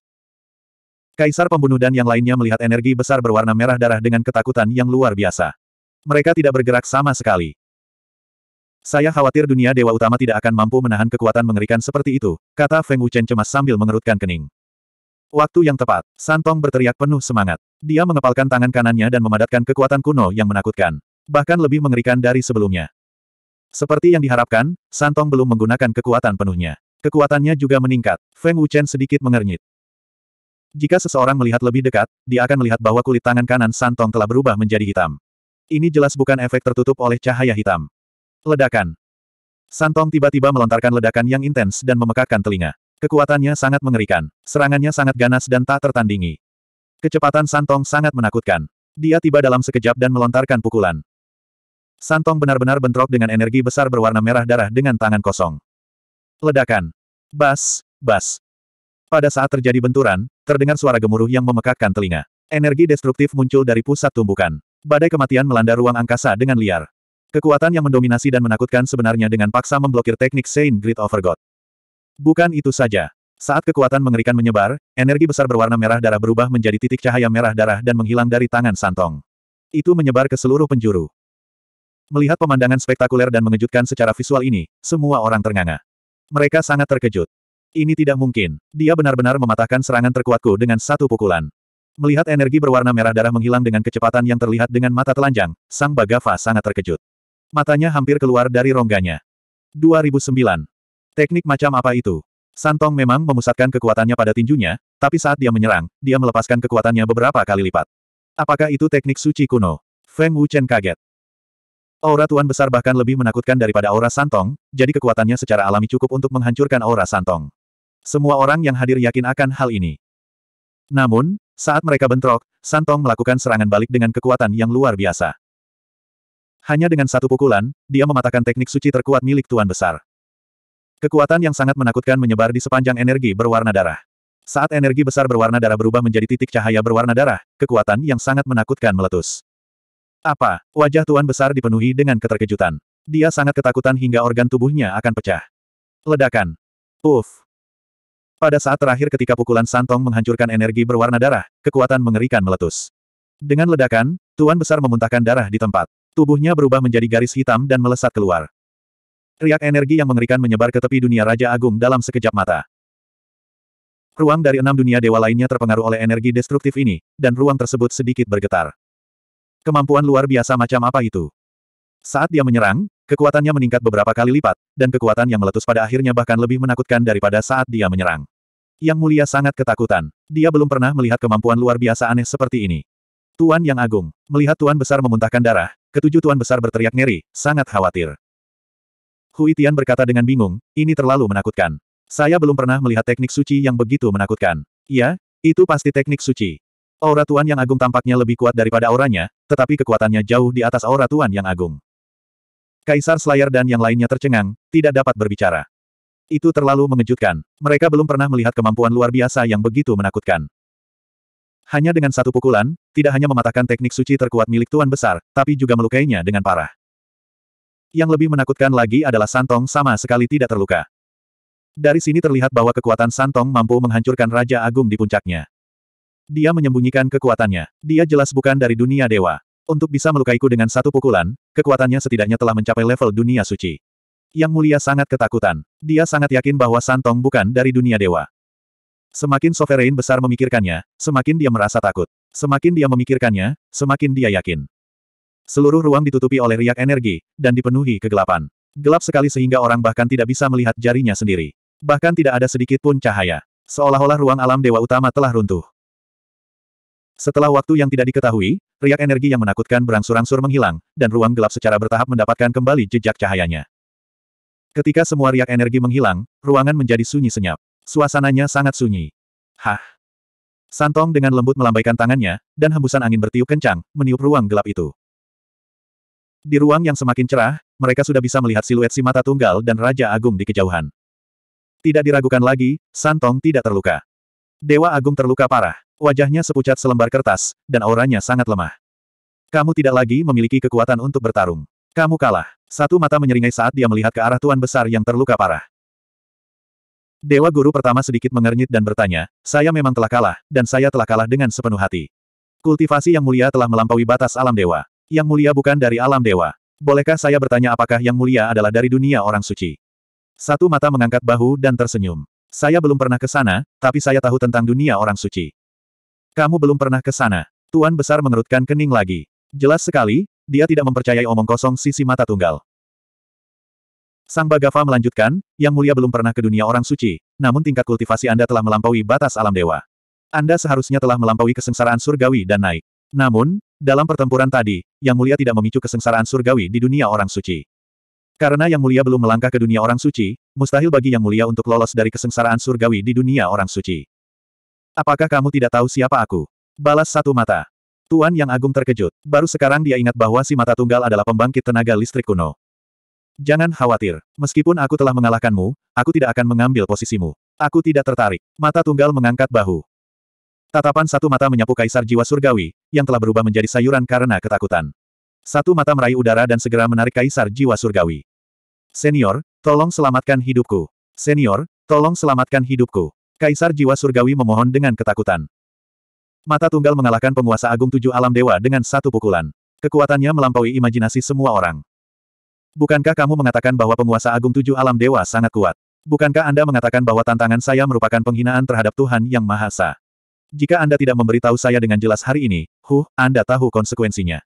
Kaisar pembunuh dan yang lainnya melihat energi besar berwarna merah darah dengan ketakutan yang luar biasa. Mereka tidak bergerak sama sekali. Saya khawatir dunia Dewa Utama tidak akan mampu menahan kekuatan mengerikan seperti itu, kata Feng Wuchen cemas sambil mengerutkan kening. Waktu yang tepat, Santong berteriak penuh semangat. Dia mengepalkan tangan kanannya dan memadatkan kekuatan kuno yang menakutkan. Bahkan lebih mengerikan dari sebelumnya. Seperti yang diharapkan, Santong belum menggunakan kekuatan penuhnya. Kekuatannya juga meningkat. Feng Wuchen sedikit mengernyit. Jika seseorang melihat lebih dekat, dia akan melihat bahwa kulit tangan kanan Santong telah berubah menjadi hitam. Ini jelas bukan efek tertutup oleh cahaya hitam. Ledakan. Santong tiba-tiba melontarkan ledakan yang intens dan memekakkan telinga. Kekuatannya sangat mengerikan. Serangannya sangat ganas dan tak tertandingi. Kecepatan Santong sangat menakutkan. Dia tiba dalam sekejap dan melontarkan pukulan. Santong benar-benar bentrok dengan energi besar berwarna merah darah dengan tangan kosong. Ledakan. Bas, bas. Pada saat terjadi benturan, terdengar suara gemuruh yang memekakkan telinga. Energi destruktif muncul dari pusat tumbukan. Badai kematian melanda ruang angkasa dengan liar. Kekuatan yang mendominasi dan menakutkan sebenarnya dengan paksa memblokir teknik Saint Grid Over God. Bukan itu saja. Saat kekuatan mengerikan menyebar, energi besar berwarna merah darah berubah menjadi titik cahaya merah darah dan menghilang dari tangan Santong. Itu menyebar ke seluruh penjuru. Melihat pemandangan spektakuler dan mengejutkan secara visual ini, semua orang ternganga. Mereka sangat terkejut. Ini tidak mungkin. Dia benar-benar mematahkan serangan terkuatku dengan satu pukulan. Melihat energi berwarna merah darah menghilang dengan kecepatan yang terlihat dengan mata telanjang, Sang Bagava sangat terkejut. Matanya hampir keluar dari rongganya. 2009. Teknik macam apa itu? Santong memang memusatkan kekuatannya pada tinjunya, tapi saat dia menyerang, dia melepaskan kekuatannya beberapa kali lipat. Apakah itu teknik suci kuno? Feng Wuchen kaget. Aura Tuan Besar bahkan lebih menakutkan daripada aura Santong, jadi kekuatannya secara alami cukup untuk menghancurkan aura Santong. Semua orang yang hadir yakin akan hal ini. Namun, saat mereka bentrok, Santong melakukan serangan balik dengan kekuatan yang luar biasa. Hanya dengan satu pukulan, dia mematahkan teknik suci terkuat milik Tuan Besar. Kekuatan yang sangat menakutkan menyebar di sepanjang energi berwarna darah. Saat energi besar berwarna darah berubah menjadi titik cahaya berwarna darah, kekuatan yang sangat menakutkan meletus. Apa? Wajah Tuan Besar dipenuhi dengan keterkejutan. Dia sangat ketakutan hingga organ tubuhnya akan pecah. Ledakan. Puff. Pada saat terakhir ketika pukulan Santong menghancurkan energi berwarna darah, kekuatan mengerikan meletus. Dengan ledakan, Tuan Besar memuntahkan darah di tempat. Tubuhnya berubah menjadi garis hitam dan melesat keluar. Riak energi yang mengerikan menyebar ke tepi dunia Raja Agung dalam sekejap mata. Ruang dari enam dunia dewa lainnya terpengaruh oleh energi destruktif ini, dan ruang tersebut sedikit bergetar. Kemampuan luar biasa macam apa itu? Saat dia menyerang, kekuatannya meningkat beberapa kali lipat, dan kekuatan yang meletus pada akhirnya bahkan lebih menakutkan daripada saat dia menyerang. Yang mulia sangat ketakutan. Dia belum pernah melihat kemampuan luar biasa aneh seperti ini. Tuan Yang Agung, melihat Tuan Besar memuntahkan darah, Ketujuh tuan besar berteriak ngeri, sangat khawatir. Hui Tian berkata dengan bingung, ini terlalu menakutkan. Saya belum pernah melihat teknik suci yang begitu menakutkan. Ya, itu pasti teknik suci. Aura Tuan yang agung tampaknya lebih kuat daripada auranya, tetapi kekuatannya jauh di atas aura Tuan yang agung. Kaisar Slayer dan yang lainnya tercengang, tidak dapat berbicara. Itu terlalu mengejutkan. Mereka belum pernah melihat kemampuan luar biasa yang begitu menakutkan. Hanya dengan satu pukulan, tidak hanya mematahkan teknik suci terkuat milik Tuan Besar, tapi juga melukainya dengan parah. Yang lebih menakutkan lagi adalah Santong sama sekali tidak terluka. Dari sini terlihat bahwa kekuatan Santong mampu menghancurkan Raja Agung di puncaknya. Dia menyembunyikan kekuatannya. Dia jelas bukan dari dunia dewa. Untuk bisa melukaiku dengan satu pukulan, kekuatannya setidaknya telah mencapai level dunia suci. Yang mulia sangat ketakutan. Dia sangat yakin bahwa Santong bukan dari dunia dewa. Semakin Sovereign besar memikirkannya, semakin dia merasa takut. Semakin dia memikirkannya, semakin dia yakin. Seluruh ruang ditutupi oleh riak energi, dan dipenuhi kegelapan. Gelap sekali sehingga orang bahkan tidak bisa melihat jarinya sendiri. Bahkan tidak ada sedikit pun cahaya. Seolah-olah ruang alam dewa utama telah runtuh. Setelah waktu yang tidak diketahui, riak energi yang menakutkan berangsur-angsur menghilang, dan ruang gelap secara bertahap mendapatkan kembali jejak cahayanya. Ketika semua riak energi menghilang, ruangan menjadi sunyi senyap. Suasananya sangat sunyi. Hah? Santong dengan lembut melambaikan tangannya, dan hembusan angin bertiup kencang, meniup ruang gelap itu. Di ruang yang semakin cerah, mereka sudah bisa melihat siluet si mata tunggal dan Raja Agung di kejauhan. Tidak diragukan lagi, Santong tidak terluka. Dewa Agung terluka parah, wajahnya sepucat selembar kertas, dan auranya sangat lemah. Kamu tidak lagi memiliki kekuatan untuk bertarung. Kamu kalah. Satu mata menyeringai saat dia melihat ke arah Tuan Besar yang terluka parah. Dewa guru pertama sedikit mengernyit dan bertanya, saya memang telah kalah, dan saya telah kalah dengan sepenuh hati. Kultivasi yang mulia telah melampaui batas alam dewa. Yang mulia bukan dari alam dewa. Bolehkah saya bertanya apakah yang mulia adalah dari dunia orang suci? Satu mata mengangkat bahu dan tersenyum. Saya belum pernah ke sana, tapi saya tahu tentang dunia orang suci. Kamu belum pernah ke sana. Tuan Besar mengerutkan kening lagi. Jelas sekali, dia tidak mempercayai omong kosong sisi mata tunggal. Sang Bagava melanjutkan, Yang Mulia belum pernah ke dunia orang suci, namun tingkat kultivasi Anda telah melampaui batas alam dewa. Anda seharusnya telah melampaui kesengsaraan surgawi dan naik. Namun, dalam pertempuran tadi, Yang Mulia tidak memicu kesengsaraan surgawi di dunia orang suci. Karena Yang Mulia belum melangkah ke dunia orang suci, mustahil bagi Yang Mulia untuk lolos dari kesengsaraan surgawi di dunia orang suci. Apakah kamu tidak tahu siapa aku? Balas satu mata. Tuan Yang Agung terkejut. Baru sekarang dia ingat bahwa si mata tunggal adalah pembangkit tenaga listrik kuno. Jangan khawatir, meskipun aku telah mengalahkanmu, aku tidak akan mengambil posisimu. Aku tidak tertarik. Mata tunggal mengangkat bahu. Tatapan satu mata menyapu kaisar jiwa surgawi, yang telah berubah menjadi sayuran karena ketakutan. Satu mata meraih udara dan segera menarik kaisar jiwa surgawi. Senior, tolong selamatkan hidupku. Senior, tolong selamatkan hidupku. Kaisar jiwa surgawi memohon dengan ketakutan. Mata tunggal mengalahkan penguasa agung tujuh alam dewa dengan satu pukulan. Kekuatannya melampaui imajinasi semua orang. Bukankah kamu mengatakan bahwa penguasa agung tujuh alam dewa sangat kuat? Bukankah Anda mengatakan bahwa tantangan saya merupakan penghinaan terhadap Tuhan Yang Maha Esa? Jika Anda tidak memberitahu saya dengan jelas hari ini, huh, Anda tahu konsekuensinya.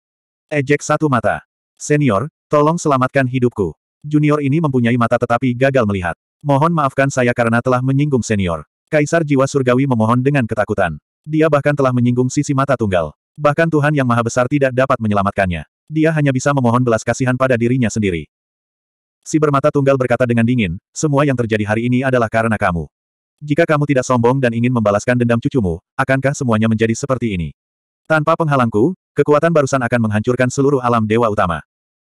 Ejek satu mata. Senior, tolong selamatkan hidupku. Junior ini mempunyai mata tetapi gagal melihat. Mohon maafkan saya karena telah menyinggung senior. Kaisar Jiwa Surgawi memohon dengan ketakutan. Dia bahkan telah menyinggung sisi mata tunggal. Bahkan Tuhan Yang Maha Besar tidak dapat menyelamatkannya dia hanya bisa memohon belas kasihan pada dirinya sendiri. Si bermata tunggal berkata dengan dingin, semua yang terjadi hari ini adalah karena kamu. Jika kamu tidak sombong dan ingin membalaskan dendam cucumu, akankah semuanya menjadi seperti ini? Tanpa penghalangku, kekuatan barusan akan menghancurkan seluruh alam dewa utama.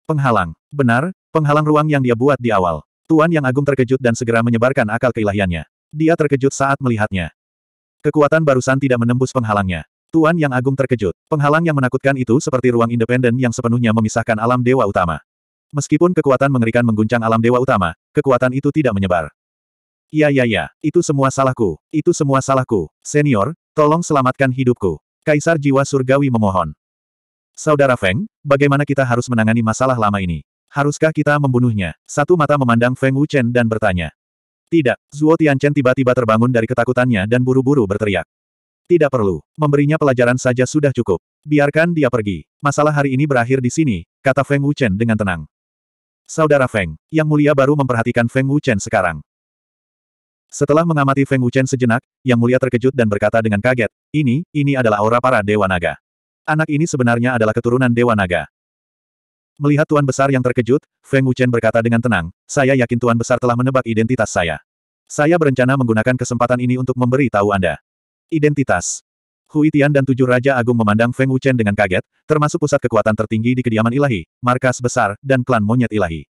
Penghalang. Benar, penghalang ruang yang dia buat di awal. Tuan Yang Agung terkejut dan segera menyebarkan akal keilahiannya. Dia terkejut saat melihatnya. Kekuatan barusan tidak menembus penghalangnya. Tuan Yang Agung terkejut. Penghalang yang menakutkan itu seperti ruang independen yang sepenuhnya memisahkan alam dewa utama. Meskipun kekuatan mengerikan mengguncang alam dewa utama, kekuatan itu tidak menyebar. Ya ya ya, itu semua salahku, itu semua salahku. Senior, tolong selamatkan hidupku. Kaisar Jiwa Surgawi memohon. Saudara Feng, bagaimana kita harus menangani masalah lama ini? Haruskah kita membunuhnya? Satu mata memandang Feng Wuchen dan bertanya. Tidak, Zuo Tianchen tiba-tiba terbangun dari ketakutannya dan buru-buru berteriak. Tidak perlu. Memberinya pelajaran saja sudah cukup. Biarkan dia pergi. Masalah hari ini berakhir di sini, kata Feng Wuchen dengan tenang. Saudara Feng, yang mulia baru memperhatikan Feng Wuchen sekarang. Setelah mengamati Feng Wuchen sejenak, yang mulia terkejut dan berkata dengan kaget, ini, ini adalah aura para Dewa Naga. Anak ini sebenarnya adalah keturunan Dewa Naga. Melihat Tuan Besar yang terkejut, Feng Wuchen berkata dengan tenang, saya yakin Tuan Besar telah menebak identitas saya. Saya berencana menggunakan kesempatan ini untuk memberi tahu Anda. Identitas Hui Tian dan tujuh Raja Agung memandang Feng Wuchen dengan kaget, termasuk pusat kekuatan tertinggi di kediaman ilahi, markas besar, dan klan monyet ilahi.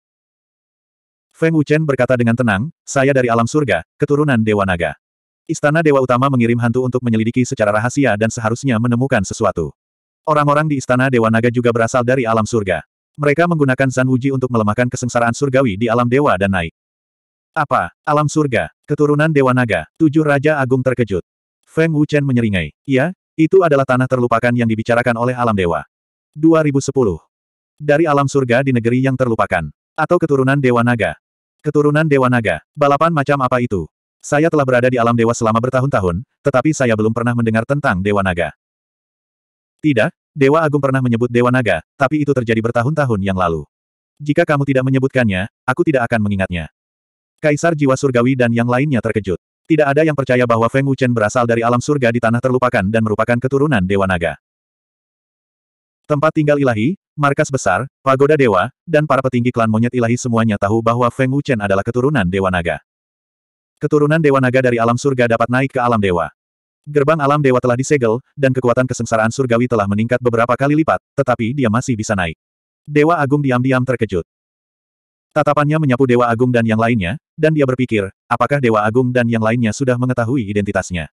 Feng Wuchen berkata dengan tenang, saya dari alam surga, keturunan Dewa Naga. Istana Dewa Utama mengirim hantu untuk menyelidiki secara rahasia dan seharusnya menemukan sesuatu. Orang-orang di Istana Dewa Naga juga berasal dari alam surga. Mereka menggunakan Zan Wuji untuk melemahkan kesengsaraan surgawi di alam dewa dan naik. Apa? Alam surga, keturunan Dewa Naga, tujuh Raja Agung terkejut. Feng Wuchen menyeringai. Iya, itu adalah tanah terlupakan yang dibicarakan oleh alam dewa. 2010. Dari alam surga di negeri yang terlupakan. Atau keturunan Dewa Naga. Keturunan Dewa Naga. Balapan macam apa itu? Saya telah berada di alam dewa selama bertahun-tahun, tetapi saya belum pernah mendengar tentang Dewa Naga. Tidak, Dewa Agung pernah menyebut Dewa Naga, tapi itu terjadi bertahun-tahun yang lalu. Jika kamu tidak menyebutkannya, aku tidak akan mengingatnya. Kaisar Jiwa Surgawi dan yang lainnya terkejut. Tidak ada yang percaya bahwa Feng Wuchen berasal dari alam surga di tanah terlupakan dan merupakan keturunan Dewa Naga. Tempat tinggal ilahi, markas besar, pagoda dewa, dan para petinggi klan monyet ilahi semuanya tahu bahwa Feng Wuchen adalah keturunan Dewa Naga. Keturunan Dewa Naga dari alam surga dapat naik ke alam dewa. Gerbang alam dewa telah disegel, dan kekuatan kesengsaraan surgawi telah meningkat beberapa kali lipat, tetapi dia masih bisa naik. Dewa Agung diam-diam terkejut. Tatapannya menyapu Dewa Agung dan yang lainnya, dan dia berpikir, apakah Dewa Agung dan yang lainnya sudah mengetahui identitasnya.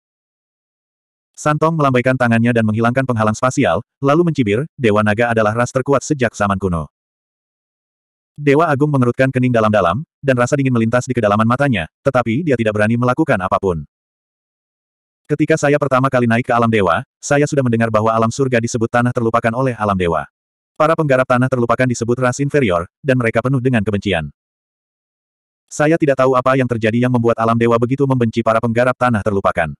Santong melambaikan tangannya dan menghilangkan penghalang spasial, lalu mencibir, Dewa Naga adalah ras terkuat sejak zaman kuno. Dewa Agung mengerutkan kening dalam-dalam, dan rasa dingin melintas di kedalaman matanya, tetapi dia tidak berani melakukan apapun. Ketika saya pertama kali naik ke alam dewa, saya sudah mendengar bahwa alam surga disebut tanah terlupakan oleh alam dewa. Para penggarap tanah terlupakan disebut ras inferior, dan mereka penuh dengan kebencian. Saya tidak tahu apa yang terjadi yang membuat alam dewa begitu membenci para penggarap tanah terlupakan.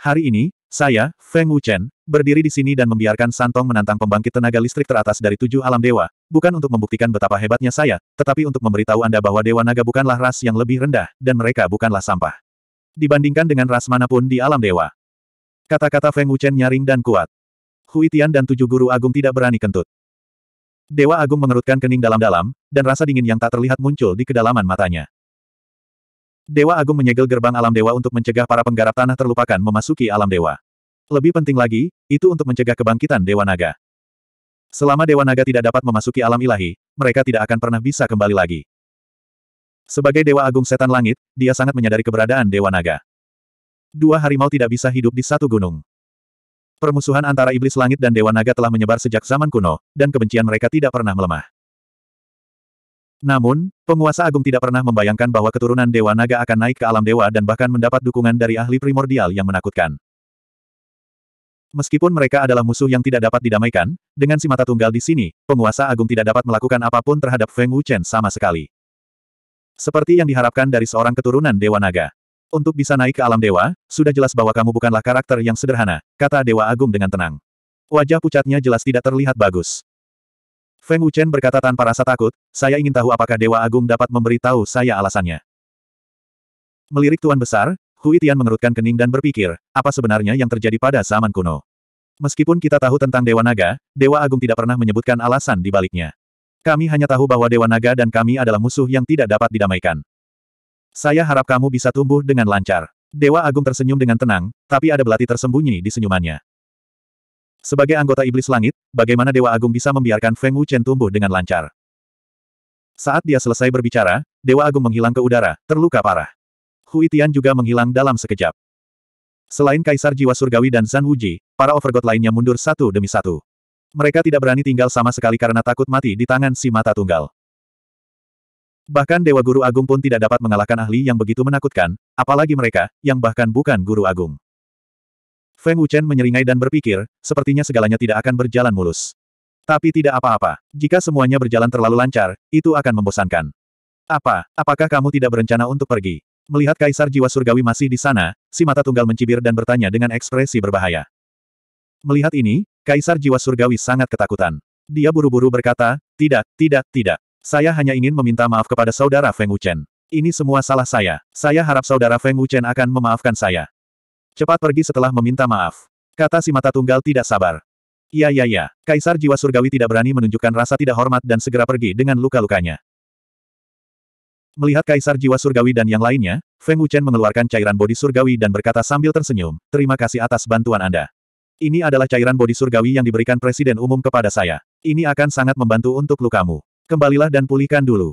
Hari ini, saya, Feng Wuchen, berdiri di sini dan membiarkan Santong menantang pembangkit tenaga listrik teratas dari tujuh alam dewa, bukan untuk membuktikan betapa hebatnya saya, tetapi untuk memberitahu Anda bahwa dewa naga bukanlah ras yang lebih rendah, dan mereka bukanlah sampah. Dibandingkan dengan ras manapun di alam dewa. Kata-kata Feng Wuchen nyaring dan kuat. Hui dan tujuh guru agung tidak berani kentut. Dewa Agung mengerutkan kening dalam-dalam, dan rasa dingin yang tak terlihat muncul di kedalaman matanya. Dewa Agung menyegel gerbang alam dewa untuk mencegah para penggarap tanah terlupakan memasuki alam dewa. Lebih penting lagi, itu untuk mencegah kebangkitan Dewa Naga. Selama Dewa Naga tidak dapat memasuki alam ilahi, mereka tidak akan pernah bisa kembali lagi. Sebagai Dewa Agung Setan Langit, dia sangat menyadari keberadaan Dewa Naga. Dua harimau tidak bisa hidup di satu gunung. Permusuhan antara iblis langit dan dewa naga telah menyebar sejak zaman kuno, dan kebencian mereka tidak pernah melemah. Namun, penguasa agung tidak pernah membayangkan bahwa keturunan dewa naga akan naik ke alam dewa dan bahkan mendapat dukungan dari ahli primordial yang menakutkan. Meskipun mereka adalah musuh yang tidak dapat didamaikan, dengan si mata tunggal di sini, penguasa agung tidak dapat melakukan apapun terhadap Feng Wuchen sama sekali. Seperti yang diharapkan dari seorang keturunan Dewa Naga. Untuk bisa naik ke alam dewa, sudah jelas bahwa kamu bukanlah karakter yang sederhana, kata Dewa Agung dengan tenang. Wajah pucatnya jelas tidak terlihat bagus. Feng Wuchen berkata tanpa rasa takut, saya ingin tahu apakah Dewa Agung dapat memberitahu saya alasannya. Melirik Tuan Besar, Hui Tian mengerutkan kening dan berpikir, apa sebenarnya yang terjadi pada zaman kuno. Meskipun kita tahu tentang Dewa Naga, Dewa Agung tidak pernah menyebutkan alasan di baliknya. Kami hanya tahu bahwa Dewa Naga dan kami adalah musuh yang tidak dapat didamaikan. Saya harap kamu bisa tumbuh dengan lancar. Dewa Agung tersenyum dengan tenang, tapi ada belati tersembunyi di senyumannya. Sebagai anggota Iblis Langit, bagaimana Dewa Agung bisa membiarkan Feng Wuchen tumbuh dengan lancar? Saat dia selesai berbicara, Dewa Agung menghilang ke udara, terluka parah. Hui Tian juga menghilang dalam sekejap. Selain Kaisar Jiwa Surgawi dan Zan Wuji, para Overgod lainnya mundur satu demi satu. Mereka tidak berani tinggal sama sekali karena takut mati di tangan si mata tunggal. Bahkan Dewa Guru Agung pun tidak dapat mengalahkan ahli yang begitu menakutkan, apalagi mereka, yang bahkan bukan Guru Agung. Feng Wuchen menyeringai dan berpikir, sepertinya segalanya tidak akan berjalan mulus. Tapi tidak apa-apa. Jika semuanya berjalan terlalu lancar, itu akan membosankan. Apa, apakah kamu tidak berencana untuk pergi? Melihat Kaisar Jiwa Surgawi masih di sana, si mata tunggal mencibir dan bertanya dengan ekspresi berbahaya. Melihat ini, Kaisar Jiwa Surgawi sangat ketakutan. Dia buru-buru berkata, tidak, tidak, tidak. Saya hanya ingin meminta maaf kepada saudara Feng Wuchen. Ini semua salah saya. Saya harap saudara Feng Wuchen akan memaafkan saya. Cepat pergi setelah meminta maaf. Kata si mata tunggal tidak sabar. Iya iya iya, Kaisar Jiwa Surgawi tidak berani menunjukkan rasa tidak hormat dan segera pergi dengan luka-lukanya. Melihat Kaisar Jiwa Surgawi dan yang lainnya, Feng Wuchen mengeluarkan cairan bodi surgawi dan berkata sambil tersenyum, terima kasih atas bantuan Anda. Ini adalah cairan bodi surgawi yang diberikan Presiden Umum kepada saya. Ini akan sangat membantu untuk lukamu. Kembalilah dan pulihkan dulu.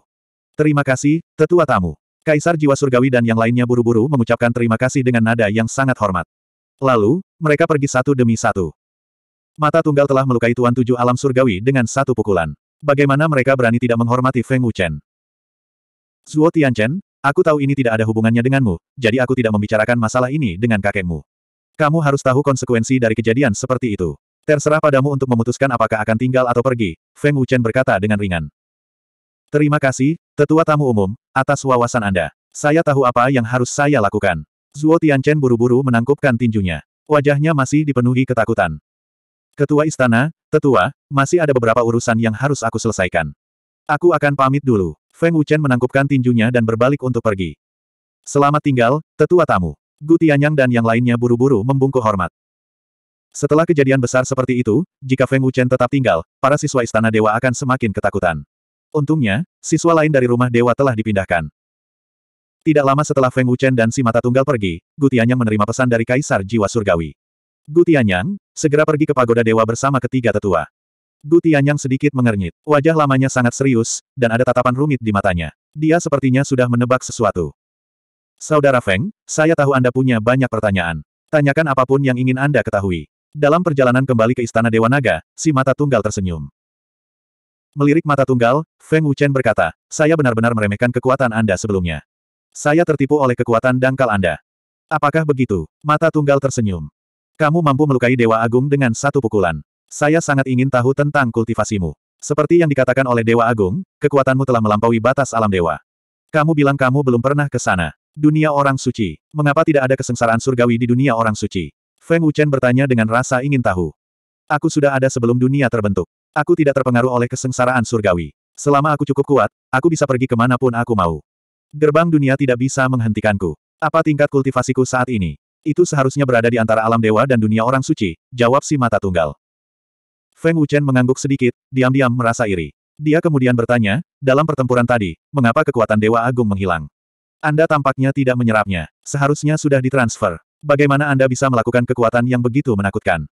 Terima kasih, tetua tamu. Kaisar Jiwa Surgawi dan yang lainnya buru-buru mengucapkan terima kasih dengan nada yang sangat hormat. Lalu, mereka pergi satu demi satu. Mata Tunggal telah melukai Tuan Tujuh Alam Surgawi dengan satu pukulan. Bagaimana mereka berani tidak menghormati Feng Wuchen? Zuo Tianchen, aku tahu ini tidak ada hubungannya denganmu, jadi aku tidak membicarakan masalah ini dengan kakekmu. Kamu harus tahu konsekuensi dari kejadian seperti itu. Terserah padamu untuk memutuskan apakah akan tinggal atau pergi, Feng Wuchen berkata dengan ringan. Terima kasih, tetua tamu umum, atas wawasan Anda. Saya tahu apa yang harus saya lakukan. Zuo Tianchen buru-buru menangkupkan tinjunya. Wajahnya masih dipenuhi ketakutan. Ketua istana, tetua, masih ada beberapa urusan yang harus aku selesaikan. Aku akan pamit dulu. Feng Wuchen menangkupkan tinjunya dan berbalik untuk pergi. Selamat tinggal, tetua tamu. Gu Tianyang dan yang lainnya buru-buru membungkuk hormat. Setelah kejadian besar seperti itu, jika Feng Wuchen tetap tinggal, para siswa istana dewa akan semakin ketakutan. Untungnya, siswa lain dari rumah dewa telah dipindahkan. Tidak lama setelah Feng Wuchen dan si mata tunggal pergi, Gutianyang menerima pesan dari Kaisar Jiwa Surgawi. Gutianyang, segera pergi ke pagoda dewa bersama ketiga tetua. Gutianyang sedikit mengernyit, wajah lamanya sangat serius, dan ada tatapan rumit di matanya. Dia sepertinya sudah menebak sesuatu. Saudara Feng, saya tahu Anda punya banyak pertanyaan. Tanyakan apapun yang ingin Anda ketahui. Dalam perjalanan kembali ke Istana Dewa Naga, si mata tunggal tersenyum. Melirik mata tunggal, Feng Wuchen berkata, saya benar-benar meremehkan kekuatan Anda sebelumnya. Saya tertipu oleh kekuatan dangkal Anda. Apakah begitu? Mata tunggal tersenyum. Kamu mampu melukai Dewa Agung dengan satu pukulan. Saya sangat ingin tahu tentang kultivasimu. Seperti yang dikatakan oleh Dewa Agung, kekuatanmu telah melampaui batas alam dewa. Kamu bilang kamu belum pernah ke sana. Dunia orang suci. Mengapa tidak ada kesengsaraan surgawi di dunia orang suci? Feng Wuchen bertanya dengan rasa ingin tahu. Aku sudah ada sebelum dunia terbentuk. Aku tidak terpengaruh oleh kesengsaraan surgawi. Selama aku cukup kuat, aku bisa pergi kemanapun aku mau. Gerbang dunia tidak bisa menghentikanku. Apa tingkat kultivasiku saat ini? Itu seharusnya berada di antara alam dewa dan dunia orang suci, jawab si mata tunggal. Feng Wuchen mengangguk sedikit, diam-diam merasa iri. Dia kemudian bertanya, dalam pertempuran tadi, mengapa kekuatan Dewa Agung menghilang? Anda tampaknya tidak menyerapnya. Seharusnya sudah ditransfer. Bagaimana Anda bisa melakukan kekuatan yang begitu menakutkan?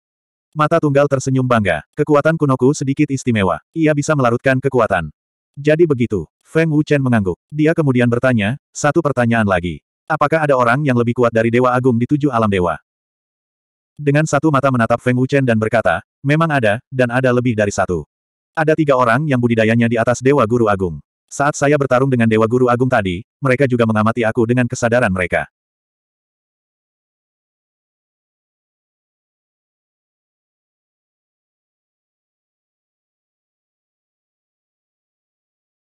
Mata tunggal tersenyum bangga. Kekuatan kunoku sedikit istimewa. Ia bisa melarutkan kekuatan. Jadi begitu. Feng Wuchen mengangguk. Dia kemudian bertanya, satu pertanyaan lagi. Apakah ada orang yang lebih kuat dari Dewa Agung di tujuh alam dewa? Dengan satu mata menatap Feng Wuchen dan berkata, memang ada, dan ada lebih dari satu. Ada tiga orang yang budidayanya di atas Dewa Guru Agung. Saat saya bertarung dengan Dewa Guru Agung tadi, mereka juga mengamati aku dengan kesadaran mereka.